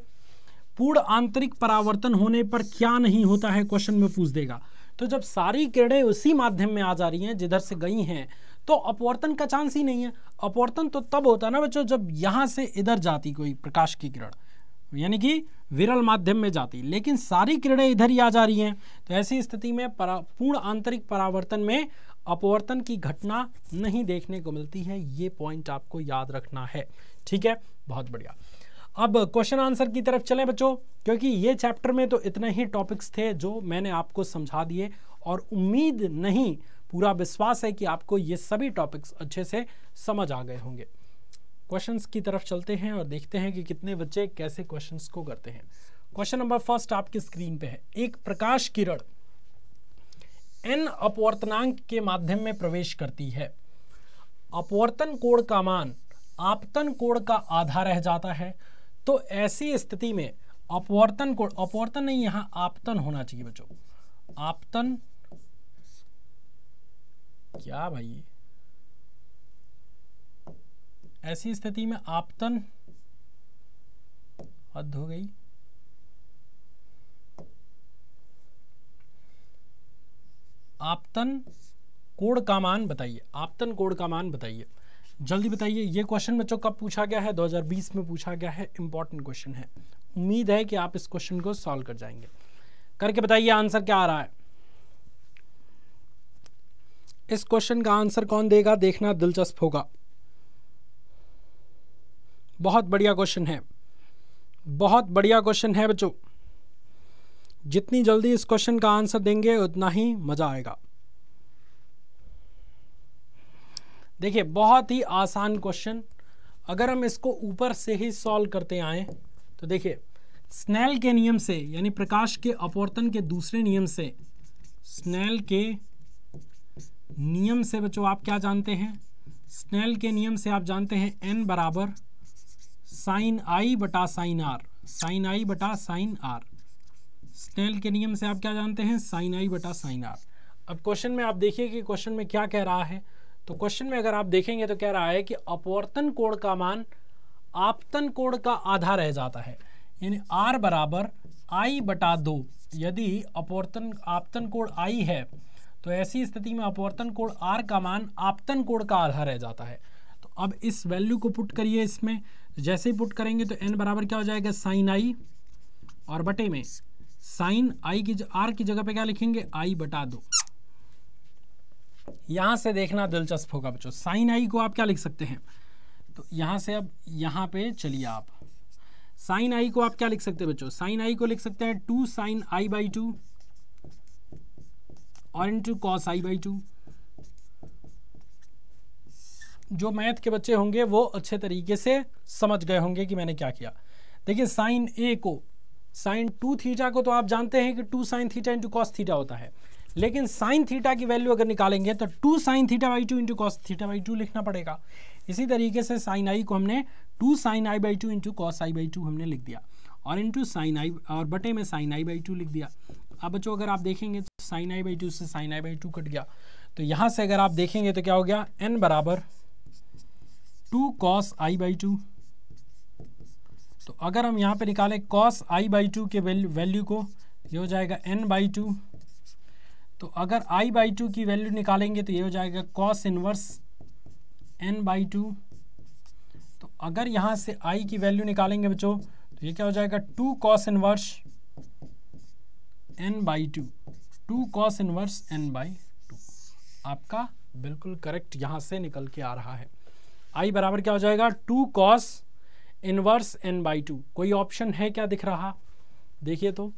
पूर्ण आंतरिक परावर्तन होने पर क्या नहीं होता है क्वेश्चन में पूछ देगा तो जब सारी किरणें उसी माध्यम में आ जा रही हैं जिधर से गई हैं तो अपवर्तन का चांस ही नहीं है अपवर्तन तो तब होता है ना बच्चों जब यहाँ से इधर जाती कोई प्रकाश की किरण यानी कि विरल माध्यम में जाती लेकिन सारी किरणें इधर ही आ जा रही हैं तो ऐसी स्थिति में परा, पूर्ण आंतरिक परावर्तन में अपवर्तन की घटना नहीं देखने को मिलती है ये पॉइंट आपको याद रखना है ठीक है बहुत बढ़िया अब क्वेश्चन आंसर की तरफ चलें बच्चों क्योंकि ये चैप्टर में तो इतने ही टॉपिक्स थे जो मैंने आपको समझा दिए और उम्मीद नहीं पूरा विश्वास है कि आपको ये सभी टॉपिक्स अच्छे से समझ आ गए होंगे क्वेश्चंस की तरफ चलते हैं और देखते हैं कि कितने बच्चे कैसे क्वेश्चंस को करते हैं क्वेश्चन नंबर फर्स्ट आपकी स्क्रीन पे है एक प्रकाश किरण एन अपवर्तनांक के माध्यम में प्रवेश करती है अपवर्तन कोड का मान आपतन कोड का आधा रह जाता है तो ऐसी स्थिति में अपवर्तन को अपवर्तन नहीं यहां आपतन होना चाहिए बच्चों आपतन क्या भाई ऐसी स्थिति में आपतन हद हो गई आपतन कोड का मान बताइए आपतन कोड का मान बताइए जल्दी बताइए ये क्वेश्चन बच्चों कब पूछा गया है 2020 में पूछा गया है इंपॉर्टेंट क्वेश्चन है उम्मीद है कि आप इस क्वेश्चन को सॉल्व कर जाएंगे करके बताइए आंसर क्या आ रहा है इस क्वेश्चन का आंसर कौन देगा देखना दिलचस्प होगा बहुत बढ़िया क्वेश्चन है बहुत बढ़िया क्वेश्चन है बच्चों जितनी जल्दी इस क्वेश्चन का आंसर देंगे उतना ही मज़ा आएगा देखिए बहुत ही आसान क्वेश्चन अगर हम इसको ऊपर से ही सॉल्व करते आए तो देखिए स्नेल के नियम से यानी प्रकाश के अपवर्तन के दूसरे नियम से स्नेल के नियम से बच्चों आप क्या जानते हैं स्नेल के नियम से आप जानते हैं एन बराबर साइन आई बटा साइन आर साइन आई बटा साइन आर स्नेल के नियम से आप क्या जानते हैं साइन आई बटा साइन आर अब क्वेश्चन में आप देखिए कि क्वेश्चन में क्या कह रहा है तो क्वेश्चन में अगर आप देखेंगे तो कह रहा है कि अपवर्तन कोण का मान आपतन कोण का आधा रह जाता है यानी आर बराबर आई बटा दो यदि अपवर्तन आपतन कोण आई है तो ऐसी स्थिति में अपवर्तन कोण आर का मान आपतन कोण का आधा रह जाता है तो अब इस वैल्यू को पुट करिए इसमें जैसे ही पुट करेंगे तो एन बराबर क्या हो जाएगा साइन आई और बटे में साइन आई की आर की जगह पे क्या लिखेंगे आई बटा दो यहाँ से देखना दिलचस्प होगा बच्चों साइन आई को आप क्या लिख सकते हैं तो यहाँ से अब यहाँ पे चलिए आप साइन आई को आप क्या लिख सकते हैं बच्चों साइन आई को लिख सकते हैं two sine I by two और into cos I by two जो मैथ के बच्चे होंगे वो अच्छे तरीके से समझ गए होंगे कि मैंने क्या किया देखिए साइन ए को साइन टू थीटा को तो आप जानते हैं कि two sine theta into cos theta होता है लेकिन साइन थीटा की वैल्यू अगर निकालेंगे तो two sine theta by two into cos theta by two लिखना पड़ेगा इसी तरीके से साइन आई को हमने two sine I by two into cos I by two हमने लिख दिया और इंटू साइन आई और बटे में साइन आई बाई टू लिख दिया अब बच्चों अगर आप देखेंगे तो साइन आई बाई टू से sine I by two cut गया तो यहाँ से अगर आप देखेंगे तो क्या हो गया एन बराबर two cos I by two तो अगर हम यहाँ पे निकालें कॉस आई बाई टू के वैल्यू को ये हो जाएगा एन बाई टू तो अगर आई बाई टू की वैल्यू निकालेंगे तो ये हो जाएगा cos inverse N by two तो अगर यहाँ से आई की वैल्यू निकालेंगे बच्चों तो ये क्या हो जाएगा two cos inverse N by two two cos inverse N by two आपका बिल्कुल करेक्ट यहाँ से निकल के आ रहा है आई बराबर क्या हो जाएगा two cos inverse N by two कोई ऑप्शन है क्या दिख रहा देखिए तो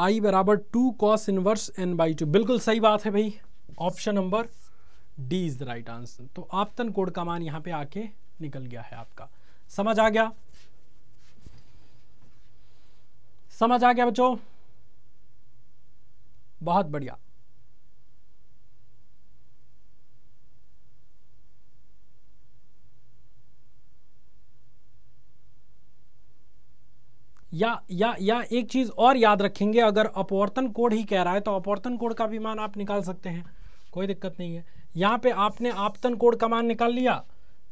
आई बराबर two cos inverse N by two बिल्कुल सही बात है भाई option number D is the right answer तो आपतन कोड का मान यहां पे आके निकल गया है आपका समझ आ गया समझ आ गया बच्चों बहुत बढ़िया या या या एक चीज़ और याद रखेंगे अगर अपवर्तन कोड ही कह रहा है तो अपवर्तन कोड का भी मान आप निकाल सकते हैं कोई दिक्कत नहीं है यहाँ पे आपने आपतन कोड का मान निकाल लिया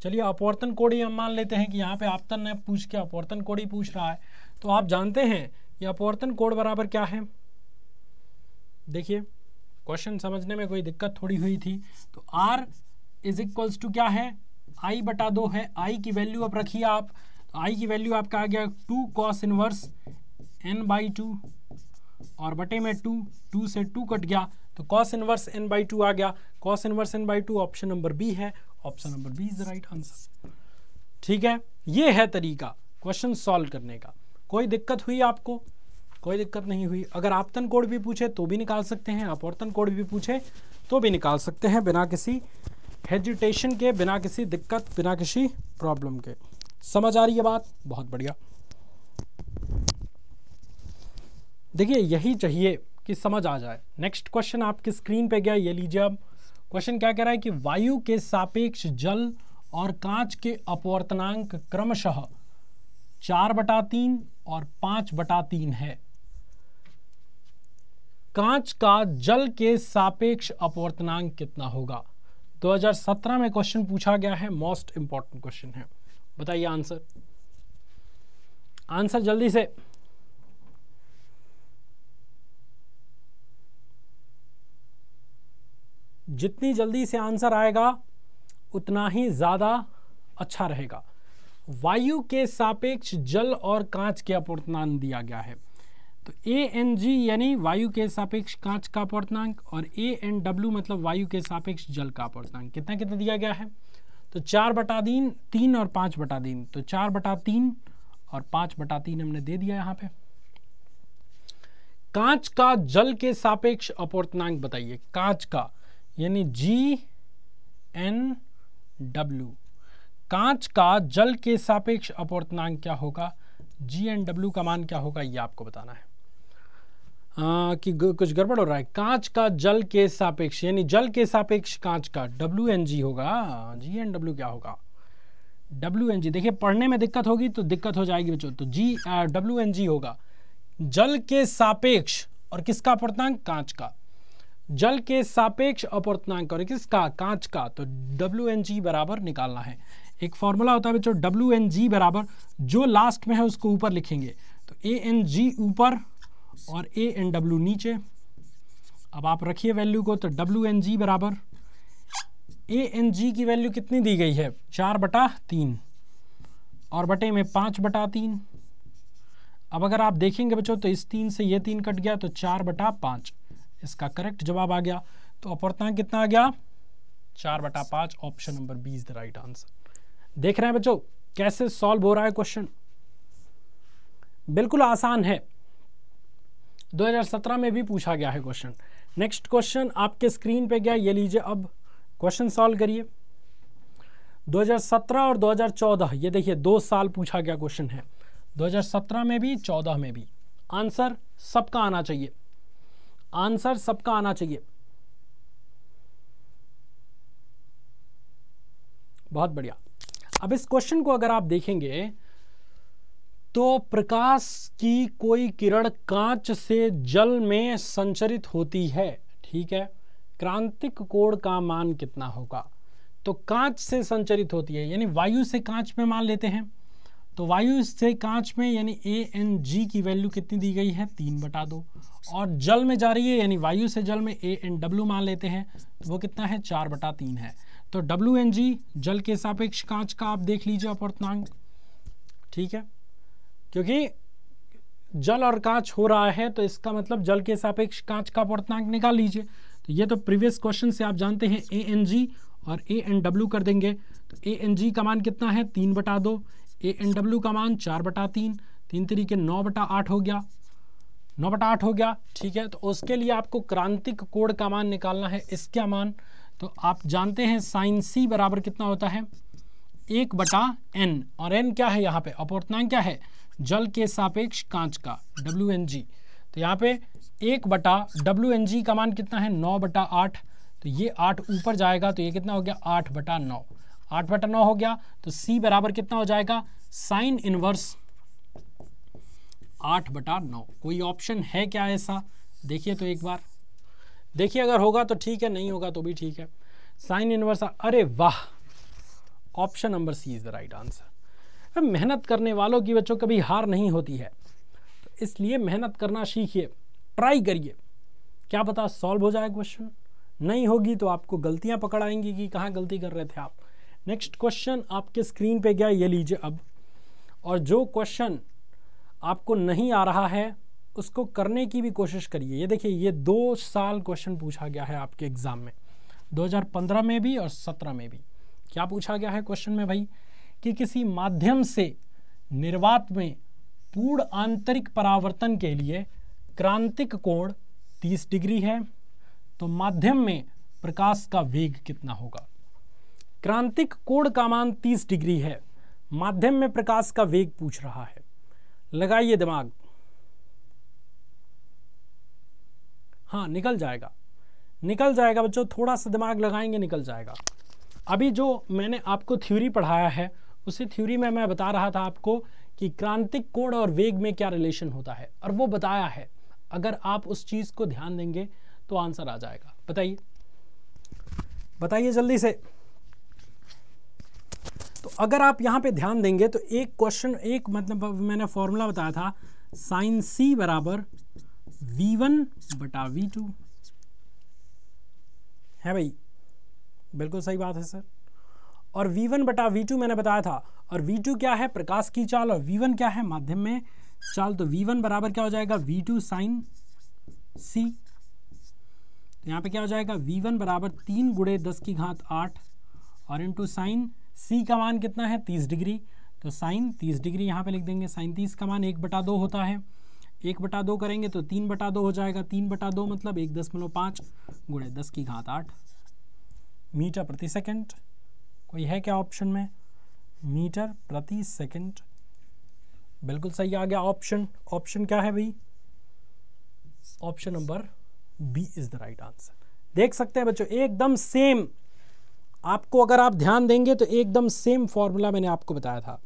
चलिए अपवर्तन कोड ही हम मान लेते हैं कि यहाँ पे आपतन ने पूछ के अपवर्तन कोड ही पूछ रहा है तो आप जानते हैं कि अपवर्तन कोड बराबर क्या है देखिए क्वेश्चन समझने में कोई दिक्कत थोड़ी हुई थी तो आर इज इक्वल्स टू क्या है आई बटा दो है आई की वैल्यू अब रखिए आप तो आई की वैल्यू आपका आ गया two cos inverse N by two और बटे में टू टू से टू कट गया तो cos inverse N by two आ गया cos inverse N by two option number B है option number B is the right answer ठीक है ये है तरीका क्वेश्चन सॉल्व करने का कोई दिक्कत हुई आपको कोई दिक्कत नहीं हुई अगर आपतन कोड भी पूछे तो भी निकाल सकते हैं अपवर्तन कोड भी पूछे तो भी निकाल सकते हैं बिना किसी हेजिटेशन के बिना किसी दिक्कत बिना किसी प्रॉब्लम के समझ आ रही है बात बहुत बढ़िया देखिए यही चाहिए कि समझ आ जाए नेक्स्ट क्वेश्चन आपकी स्क्रीन पे गया ये लीजिए अब क्वेश्चन क्या कह रहा है कि वायु के सापेक्ष जल और कांच के अपवर्तनांक क्रमशः चार बटा तीन और पांच बटा तीन है कांच का जल के सापेक्ष अपवर्तनांक कितना होगा 2017 में क्वेश्चन पूछा गया है मोस्ट इंपॉर्टेंट क्वेश्चन है बताइए आंसर आंसर जल्दी से जितनी जल्दी से आंसर आएगा उतना ही ज़्यादा अच्छा रहेगा वायु के सापेक्ष जल और कांच के अपवर्तनांक दिया गया है तो ए एन जी यानी वायु के सापेक्ष कांच का अपवर्तनांक और ए एन डब्ल्यू मतलब वायु के सापेक्ष जल का अपवर्तनांक कितना कितना दिया गया है तो चार बटा तीन तीन और पाँच बटा तीन तो चार बटा तीन और पाँच बटा तीन हमने दे दिया यहाँ पे कांच का जल के सापेक्ष अपवर्तनांक बताइए कांच का यानी जी एन डब्ल्यू कांच का जल के सापेक्ष अपवर्तनांक क्या होगा जी एन डब्ल्यू का मान क्या होगा ये आपको बताना है कि कुछ गड़बड़ हो रहा है कांच का जल के सापेक्ष यानी जल के सापेक्ष कांच का डब्ल्यू एन जी होगा जी एन डब्ल्यू क्या होगा डब्ल्यू एन जी देखिए पढ़ने में दिक्कत होगी तो दिक्कत हो जाएगी बच्चों तो जी डब्ल्यू एन जी होगा जल के सापेक्ष और किसका अपवर्तनांक कांच का जल के सापेक्ष अपवर्तनांक और किसका कांच का तो डब्ल्यू एन जी बराबर निकालना है एक फॉर्मूला होता है बच्चों डब्ल्यू एन जी बराबर जो लास्ट में है उसको ऊपर लिखेंगे तो ए एन जी ऊपर और ए एंड डब्ल्यू नीचे अब आप रखिए वैल्यू को तो डब्ल्यू एन जी बराबर ए एन जी की वैल्यू कितनी दी गई है चार बटा तीन और बटे में पाँच बटा तीन अब अगर आप देखेंगे बच्चों तो इस तीन से ये तीन कट गया तो चार बटा पाँच इसका करेक्ट जवाब आ गया तो अपवर्तनांक कितना आ गया चार बटा पाँच option number B is the right answer देख रहे हैं बच्चों कैसे सॉल्व हो रहा है क्वेश्चन बिल्कुल आसान है 2017 में भी पूछा गया है क्वेश्चन नेक्स्ट क्वेश्चन आपके स्क्रीन पे गया ये लीजिए अब क्वेश्चन सॉल्व करिए 2017 और 2014 ये देखिए दो साल पूछा गया क्वेश्चन है 2017 में भी 14 में भी आंसर सबका आना चाहिए आंसर सबका आना चाहिए बहुत बढ़िया अब इस क्वेश्चन को अगर आप देखेंगे तो प्रकाश की कोई किरण कांच से जल में संचरित होती है ठीक है क्रांतिक कोण का मान कितना होगा तो कांच से संचरित होती है यानी वायु से कांच में मान लेते हैं तो वायु से कांच में यानी ए एन जी की वैल्यू कितनी दी गई है तीन बटा दो और जल में जा रही है यानी वायु से जल में ए एन डब्ल्यू मान लेते हैं तो वो कितना है चार बटा तीन है तो डब्ल्यू एन जी जल के सापेक्ष कांच का आप देख लीजिए अपर्तनांग ठीक है क्योंकि जल और कांच हो रहा है तो इसका मतलब जल के सापेक्ष कांच का अपवर्तनांक निकाल लीजिए तो ये तो प्रीवियस क्वेश्चन से आप जानते हैं ए एन जी और ए एन डब्ल्यू कर देंगे तो ए एन जी का मान कितना है तीन बटा दो ए एन डब्ल्यू का मान चार बटा तीन तीन तरीके नौ बटा आठ हो गया नौ बटा आठ हो गया ठीक है तो उसके लिए आपको क्रांतिक कोड का मान निकालना है इसका मान तो आप जानते हैं साइन सी बराबर कितना होता है एक बटा एन और एन क्या है यहाँ पे अपवर्तनांक क्या है जल के सापेक्ष कांच का डब्ल्यू तो यहाँ पे एक बटा डब्ल्यू का मान कितना है नौ बटा आठ तो ये आठ ऊपर जाएगा तो ये कितना हो गया आठ बटा नौ आठ बटा नौ हो गया तो सी बराबर कितना हो जाएगा साइन इनवर्स आठ बटा नौ कोई ऑप्शन है क्या ऐसा देखिए तो एक बार देखिए अगर होगा तो ठीक है नहीं होगा तो भी ठीक है साइन इनवर्स अरे वाह option number C is the right answer तो मेहनत करने वालों की बच्चों कभी हार नहीं होती है तो इसलिए मेहनत करना सीखिए ट्राई करिए क्या पता सॉल्व हो जाए क्वेश्चन नहीं होगी तो आपको गलतियां पकड़ आएंगी कि कहाँ गलती कर रहे थे आप नेक्स्ट क्वेश्चन आपके स्क्रीन पे गया ये लीजिए अब और जो क्वेश्चन आपको नहीं आ रहा है उसको करने की भी कोशिश करिए ये देखिए ये दो साल क्वेश्चन पूछा गया है आपके एग्ज़ाम में 2015 में भी और 17 में भी क्या पूछा गया है क्वेश्चन में भाई कि किसी माध्यम से निर्वात में पूर्ण आंतरिक परावर्तन के लिए क्रांतिक कोण 30 डिग्री है तो माध्यम में प्रकाश का वेग कितना होगा क्रांतिक कोण का मान 30 डिग्री है माध्यम में प्रकाश का वेग पूछ रहा है लगाइए दिमाग हाँ निकल जाएगा निकल जाएगा बच्चों थोड़ा सा दिमाग लगाएंगे निकल जाएगा अभी जो मैंने आपको थ्योरी पढ़ाया है उसी थ्योरी में मैं बता रहा था आपको कि क्रांतिक कोण और वेग में क्या रिलेशन होता है और वो बताया है अगर आप उस चीज़ को ध्यान देंगे तो आंसर आ जाएगा बताइए बताइए जल्दी से तो अगर आप यहां पे ध्यान देंगे तो एक क्वेश्चन एक मतलब मैंने फॉर्मूला बताया था साइन सी बराबर वी वन बटा वी टू है भाई बिल्कुल सही बात है सर और वी वन बटा वी टू मैंने बताया था और वी टू क्या है प्रकाश की चाल और वी वन क्या है माध्यम में चाल तो वी वन बराबर क्या हो जाएगा वी टू साइन सी तो यहाँ पे क्या हो जाएगा वी वन बराबर तीन गुड़े दस की घात आठ और इंटू साइन सी का मान कितना है तीस डिग्री तो साइन तीस डिग्री यहाँ पे लिख देंगे साइन तीस का मान एक बटा दो होता है एक बटा दो करेंगे तो तीन बटा दो हो जाएगा तीन बटा दो मतलब एक दशमलव पाँच गुड़े दस की घात आठ मीटर प्रति सेकंड कोई तो है क्या ऑप्शन में मीटर प्रति सेकंड बिल्कुल सही आ गया ऑप्शन ऑप्शन क्या है भाई option number B is the right answer देख सकते हैं बच्चों एकदम सेम आपको अगर आप ध्यान देंगे तो एकदम सेम फॉर्मूला मैंने आपको बताया था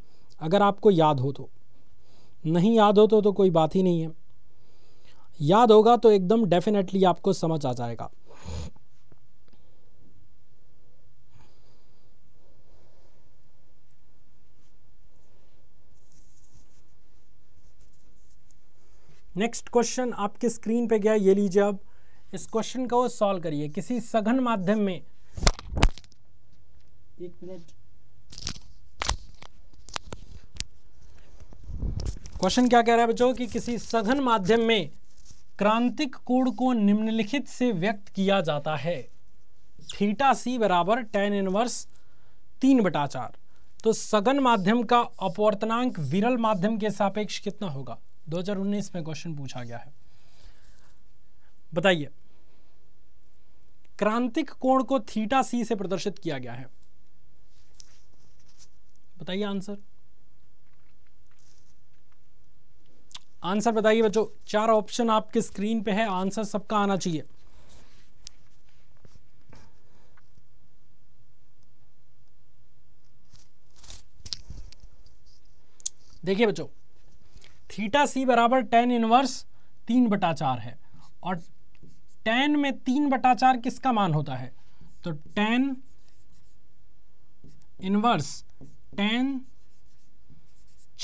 अगर आपको याद हो तो नहीं याद हो तो, तो कोई बात ही नहीं है याद होगा तो एकदम डेफिनेटली आपको समझ आ जाएगा नेक्स्ट क्वेश्चन आपके स्क्रीन पे गया ये लीजिए अब इस क्वेश्चन को सॉल्व करिए किसी सघन माध्यम में एक मिनट क्वेश्चन क्या कह रहा है बच्चों कि किसी सघन माध्यम में क्रांतिक कोण को निम्नलिखित से व्यक्त किया जाता है थीटा सी बराबर टेन इनवर्स तीन बटा चार तो सघन माध्यम का अपवर्तनांक विरल माध्यम के सापेक्ष कितना होगा 2019 में क्वेश्चन पूछा गया है बताइए क्रांतिक कोण को थीटा सी से प्रदर्शित किया गया है बताइए आंसर आंसर बताइए बच्चों चार ऑप्शन आपके स्क्रीन पे है आंसर सबका आना चाहिए देखिए बच्चों थीटा सी बराबर टेन इनवर्स तीन बटा चार है और टेन में तीन बटा चार किसका मान होता है तो टेन इनवर्स टेन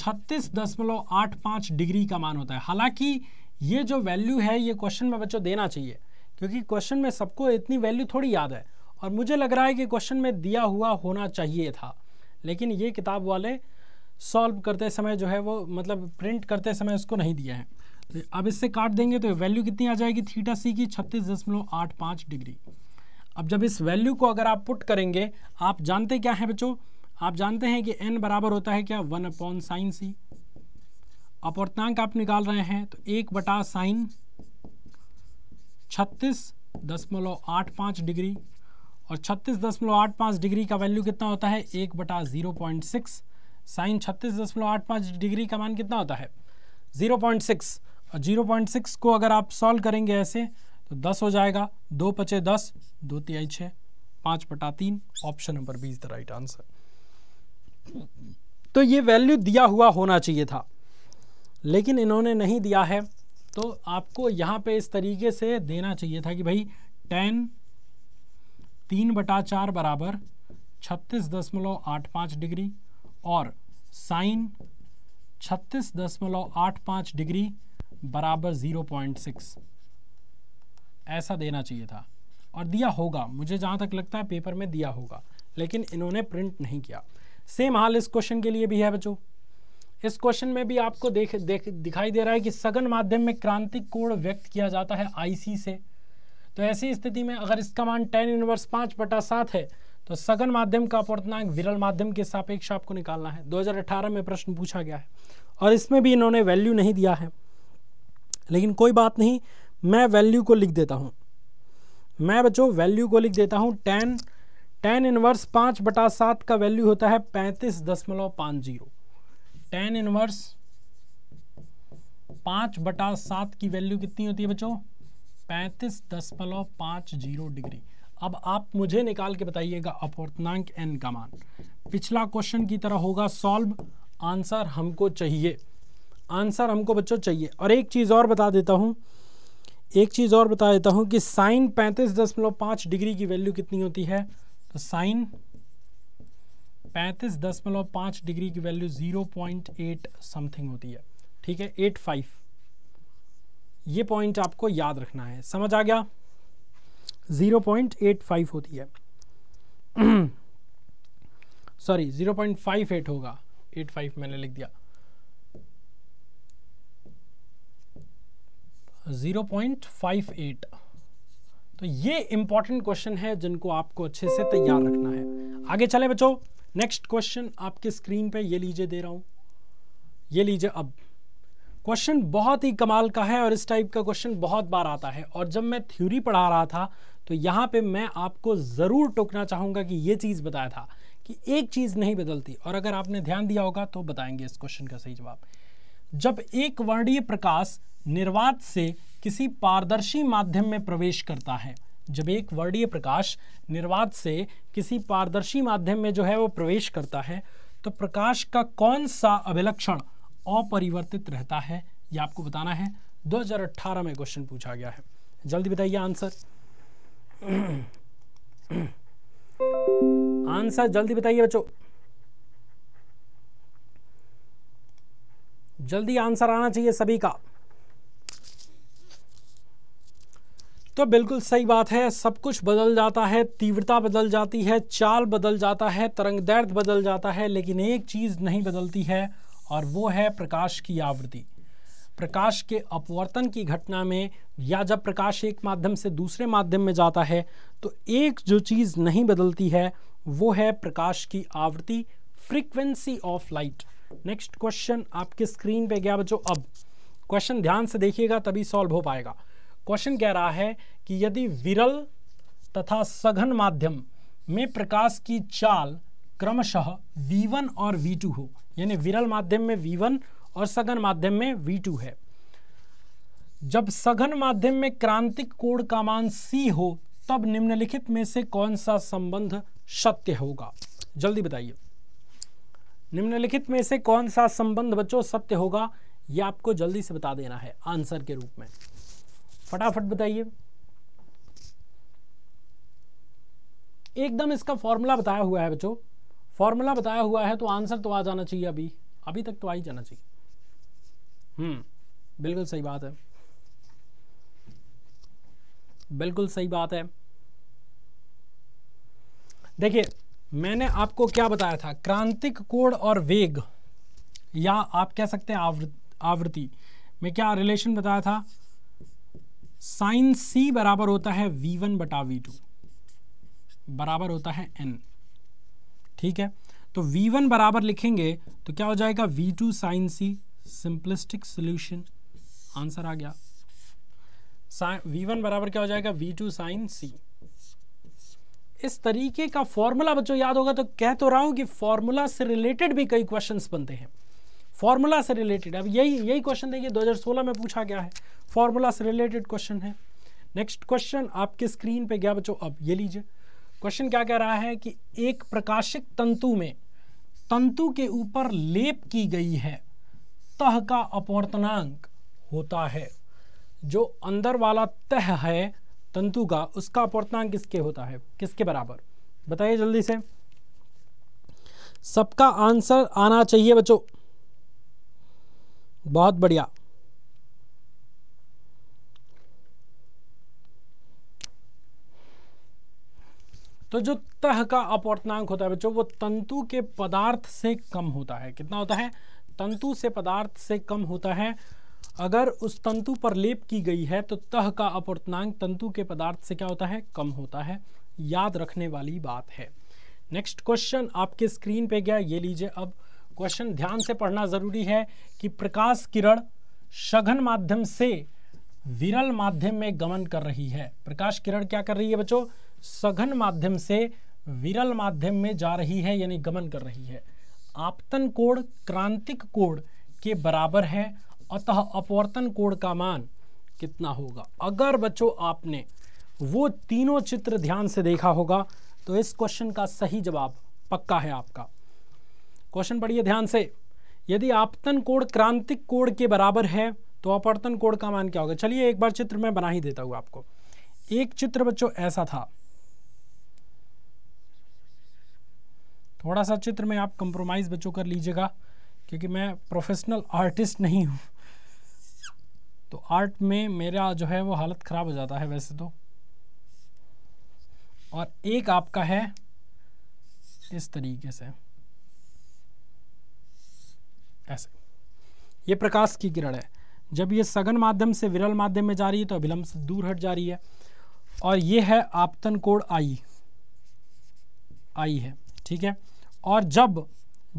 छत्तीस दशमलव आठ पाँच डिग्री का मान होता है हालांकि ये जो वैल्यू है ये क्वेश्चन में बच्चों देना चाहिए क्योंकि क्वेश्चन में सबको इतनी वैल्यू थोड़ी याद है और मुझे लग रहा है कि क्वेश्चन में दिया हुआ होना चाहिए था लेकिन ये किताब वाले सॉल्व करते समय जो है वो मतलब प्रिंट करते समय उसको नहीं दिया है तो अब इससे काट देंगे तो वैल्यू कितनी आ जाएगी थीटा सी की छत्तीस दशमलव आठ पाँच डिग्री अब जब इस वैल्यू को अगर आप पुट करेंगे आप जानते क्या है बच्चों आप जानते हैं कि एन बराबर होता है क्या वन अपॉन साइन सी अपवर्तनांक आप निकाल रहे हैं तो एक बटा साइन छत्तीस दशमलव आठ पाँच डिग्री और छत्तीस दशमलव आठ पाँच डिग्री का वैल्यू कितना होता है एक बटा ज़ीरो पॉइंट सिक्स साइन छत्तीस दशमलव आठ पाँच डिग्री का मान कितना होता है जीरो पॉइंट सिक्स और जीरो पॉइंट सिक्स को अगर आप सॉल्व करेंगे ऐसे तो दस हो जाएगा दो पचे दस दो तिहाई छः पाँच बटा तीन option number B is the right answer तो ये वैल्यू दिया हुआ होना चाहिए था लेकिन इन्होंने नहीं दिया है तो आपको यहाँ पे इस तरीके से देना चाहिए था कि भाई टेन तीन बटा चार बराबर छत्तीस दशमलव आठ पाँच डिग्री और साइन छत्तीस दशमलव आठ पांच डिग्री बराबर ज़ीरो पॉइंट सिक्स ऐसा देना चाहिए था और दिया होगा मुझे जहाँ तक लगता है पेपर में दिया होगा लेकिन इन्होंने प्रिंट नहीं किया सेम हाल इस क्वेश्चन के लिए भी है बच्चों इस क्वेश्चन में भी आपको देख देख दिखाई दे रहा है कि सघन माध्यम में क्रांतिक कोण व्यक्त किया जाता है आईसी से तो ऐसी स्थिति में अगर इसका मान टेन इनवर्स पांच बटा सात है तो सघन माध्यम का अपवर्तनांक विरल माध्यम के सापेक्ष आपको निकालना है 2018 में प्रश्न पूछा गया है और इसमें भी इन्होंने वैल्यू नहीं दिया है लेकिन कोई बात नहीं मैं वैल्यू को लिख देता हूँ मैं बच्चों वैल्यू को लिख देता हूँ टेन टेन इनवर्स पाँच बटा सात का वैल्यू होता है पैंतीस दशमलव पाँच जीरो टेन इनवर्स पाँच बटा सात की वैल्यू कितनी होती है बच्चों पैंतीस दशमलव पाँच जीरो डिग्री अब आप मुझे निकाल के बताइएगा अपवर्तनांक एन का मान पिछला क्वेश्चन की तरह होगा सॉल्व आंसर हमको चाहिए आंसर हमको बच्चों चाहिए और एक चीज़ और बता देता हूँ एक चीज़ और बता देता हूँ कि साइन पैंतीस दशमलव पाँच डिग्री की वैल्यू कितनी होती है तो साइन पैंतीस दशमलव पाँच डिग्री की value zero point eight something होती है ठीक है एट फाइव ये पॉइंट आपको याद रखना है समझ आ गया ज़ीरो पॉइंट एट फाइव होती है [clears throat] sorry zero point five eight होगा एट फाइव मैंने लिख दिया ज़ीरो पॉइंट फाइव एट तो ये इंपॉर्टेंट क्वेश्चन है जिनको आपको अच्छे से तैयार रखना है आगे चले बच्चों नेक्स्ट क्वेश्चन आपके स्क्रीन पे ये लीजिए दे रहा हूं ये लीजिए अब क्वेश्चन बहुत ही कमाल का है और इस टाइप का क्वेश्चन बहुत बार आता है और जब मैं थ्योरी पढ़ा रहा था तो यहाँ पे मैं आपको ज़रूर टोकना चाहूँगा कि ये चीज़ बताया था कि एक चीज़ नहीं बदलती और अगर आपने ध्यान दिया होगा तो बताएंगे इस क्वेश्चन का सही जवाब जब एक वर्णीय प्रकाश निर्वात से किसी पारदर्शी माध्यम में प्रवेश करता है जब एक वर्णीय प्रकाश निर्वात से किसी पारदर्शी माध्यम में जो है वो प्रवेश करता है तो प्रकाश का कौन सा अभिलक्षण अपरिवर्तित रहता है ये आपको बताना है 2018 में क्वेश्चन पूछा गया है जल्दी बताइए आंसर [clears throat] आंसर जल्दी बताइए बच्चों जल्दी आंसर आना चाहिए सभी का तो बिल्कुल सही बात है सब कुछ बदल जाता है तीव्रता बदल जाती है चाल बदल जाता है तरंग दर्द बदल जाता है लेकिन एक चीज़ नहीं बदलती है और वो है प्रकाश की आवृत्ति प्रकाश के अपवर्तन की घटना में या जब प्रकाश एक माध्यम से दूसरे माध्यम में जाता है तो एक जो चीज़ नहीं बदलती है वो है प्रकाश की आवृत्ति frequency of light next question आपके स्क्रीन पे गया बच्चों अब क्वेश्चन ध्यान से देखिएगा तभी सॉल्व हो पाएगा क्वेश्चन कह रहा है कि यदि विरल तथा सघन माध्यम में प्रकाश की चाल क्रमशः V1 और V2 हो यानी विरल माध्यम में V1 और सघन माध्यम में वी टू है जब सघन माध्यम में क्रांतिक कोण का मान सी हो तब निम्नलिखित में से कौन सा संबंध सत्य होगा जल्दी बताइए निम्नलिखित में से कौन सा संबंध बच्चों सत्य होगा यह आपको जल्दी से बता देना है आंसर के रूप में फटाफट बताइए एकदम इसका फॉर्मूला बताया हुआ है बच्चों फॉर्मूला बताया हुआ है तो आंसर तो आ जाना चाहिए अभी अभी तक तो आ ही जाना चाहिए हम्म, बिल्कुल सही बात है बिल्कुल सही बात है देखिए मैंने आपको क्या बताया था क्रांतिक कोड और वेग या आप कह सकते हैं आवृत आवृत्ति में क्या रिलेशन बताया था साइन सी बराबर होता है वी वन बटा वी टू बराबर होता है एन ठीक है तो वी वन बराबर लिखेंगे तो क्या हो जाएगा V two sine C simplistic solution answer आ गया वी वन बराबर क्या हो जाएगा वी टू साइन सी इस तरीके का फॉर्मूला बच्चों याद होगा तो कह तो रहा हूं कि फॉर्मूला से रिलेटेड भी कई क्वेश्चंस बनते हैं फॉर्मूला से रिलेटेड अब यही यही क्वेश्चन देखिए 2016 में पूछा गया है फॉर्मूला से रिलेटेड क्वेश्चन है नेक्स्ट क्वेश्चन आपके स्क्रीन पे गया बच्चों अब ये लीजिए क्वेश्चन क्या कह रहा है कि एक प्रकाशिक तंतु में तंतु के ऊपर लेप की गई है तह का अपवर्तनांक होता है जो अंदर वाला तह है तंतु का उसका अपवर्तनांक किसके होता है किसके बराबर बताइए जल्दी से सबका आंसर आना चाहिए बच्चों बहुत बढ़िया तो जो तह का अपवर्तनांक होता है बच्चों वो तंतु के पदार्थ से कम होता है कितना होता है तंतु से पदार्थ से कम होता है अगर उस तंतु पर लेप की गई है तो तह का अपवर्तनांक तंतु के पदार्थ से क्या होता है कम होता है याद रखने वाली बात है नेक्स्ट क्वेश्चन आपके स्क्रीन पे गया ये लीजिए अब क्वेश्चन ध्यान से पढ़ना ज़रूरी है कि प्रकाश किरण सघन माध्यम से विरल माध्यम में गमन कर रही है प्रकाश किरण क्या कर रही है बच्चों सघन माध्यम से विरल माध्यम में जा रही है यानी गमन कर रही है आपतन कोण क्रांतिक कोण के बराबर है अतः अपवर्तन कोण का मान कितना होगा अगर बच्चों आपने वो तीनों चित्र ध्यान से देखा होगा तो इस क्वेश्चन का सही जवाब पक्का है आपका क्वेश्चन पढ़िए ध्यान से यदि आपतन कोण क्रांतिक कोण के बराबर है तो अपवर्तन कोण का मान क्या होगा चलिए एक बार चित्र मैं बना ही देता हूँ आपको एक चित्र बच्चों ऐसा था थोड़ा सा चित्र में आप कंप्रोमाइज़ बच्चों कर लीजिएगा क्योंकि मैं प्रोफेशनल आर्टिस्ट नहीं हूँ तो आर्ट में मेरा जो है वो हालत ख़राब हो जाता है वैसे तो और एक आपका है इस तरीके से ऐसे ये प्रकाश की किरण है जब ये सघन माध्यम से विरल माध्यम में जा रही है तो अभिलंब से दूर हट जा रही है और ये है आपतन कोड आई आई है ठीक है और जब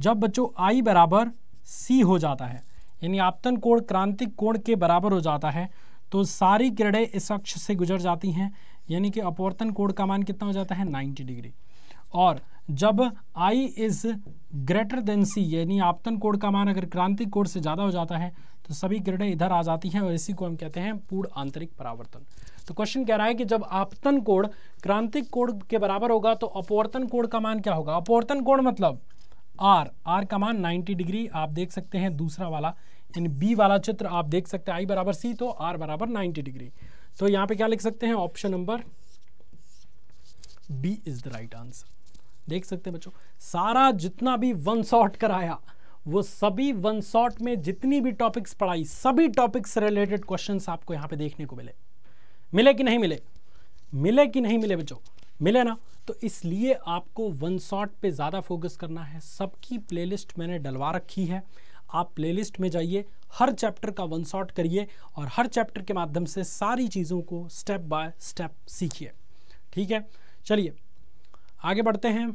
जब बच्चों आई बराबर सी हो जाता है यानी आपतन कोण क्रांतिक कोण के बराबर हो जाता है तो सारी किरणें इस अक्ष से गुजर जाती हैं यानी कि अपवर्तन कोण का मान कितना हो जाता है 90 डिग्री और जब I is greater than C यानी आपतन कोण का मान अगर क्रांतिक कोण से ज़्यादा हो जाता है तो सभी किरणें इधर आ जाती हैं और इसी को हम कहते हैं पूर्ण आंतरिक परावर्तन तो क्वेश्चन कह रहा है कि जब आपतन कोण क्रांतिक कोण के बराबर होगा तो अपवर्तन कोण का मान क्या होगा अपवर्तन कोण मतलब आर आर का मान 90 डिग्री आप देख सकते हैं दूसरा वाला यानी बी वाला चित्र आप देख सकते हैं आई बराबर सी तो आर बराबर नाइन्टी डिग्री तो यहाँ पे क्या लिख सकते हैं option number B is the right answer देख सकते हैं बच्चों सारा जितना भी वन शॉट कराया वो सभी वन शॉट में जितनी भी टॉपिक्स पढ़ाई सभी टॉपिक्स रिलेटेड क्वेश्चंस आपको यहां पे देखने को मिले मिले कि नहीं मिले मिले कि नहीं मिले बच्चों मिले ना तो इसलिए आपको वन शॉट पे ज़्यादा फोकस करना है सबकी प्लेलिस्ट मैंने डलवा रखी है आप प्लेलिस्ट में जाइए हर चैप्टर का वन शॉट करिए और हर चैप्टर के माध्यम से सारी चीज़ों को स्टेप बाय स्टेप सीखिए ठीक है चलिए आगे बढ़ते हैं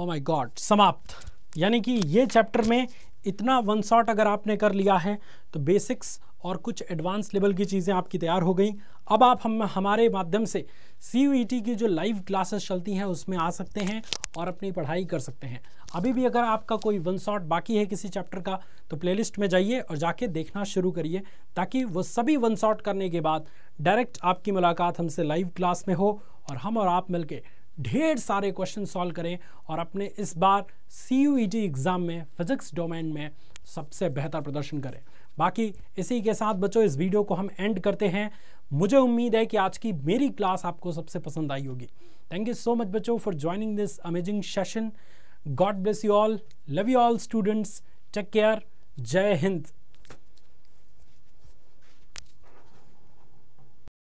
ओ माई गॉड समाप्त यानी कि ये चैप्टर में इतना वन शॉट अगर आपने कर लिया है तो बेसिक्स और कुछ एडवांस लेवल की चीज़ें आपकी तैयार हो गई अब आप हम हमारे माध्यम से सी e की जो लाइव क्लासेस चलती हैं उसमें आ सकते हैं और अपनी पढ़ाई कर सकते हैं अभी भी अगर आपका कोई वन शॉट बाकी है किसी चैप्टर का तो प्लेलिस्ट में जाइए और जाके देखना शुरू करिए ताकि वो सभी वन शॉट करने के बाद डायरेक्ट आपकी मुलाकात हमसे लाइव क्लास में हो और हम और आप मिलकर ढेर सारे क्वेश्चन सॉल्व करें और अपने इस बार सी एग्ज़ाम e में फिजिक्स डोमेन में सबसे बेहतर प्रदर्शन करें बाकी इसी के साथ बच्चों इस वीडियो को हम एंड करते हैं मुझे उम्मीद है कि आज की मेरी क्लास आपको सबसे पसंद आई होगी थैंक यू सो मच बच्चों for joining this amazing session God bless you all love you all students take care जय हिंद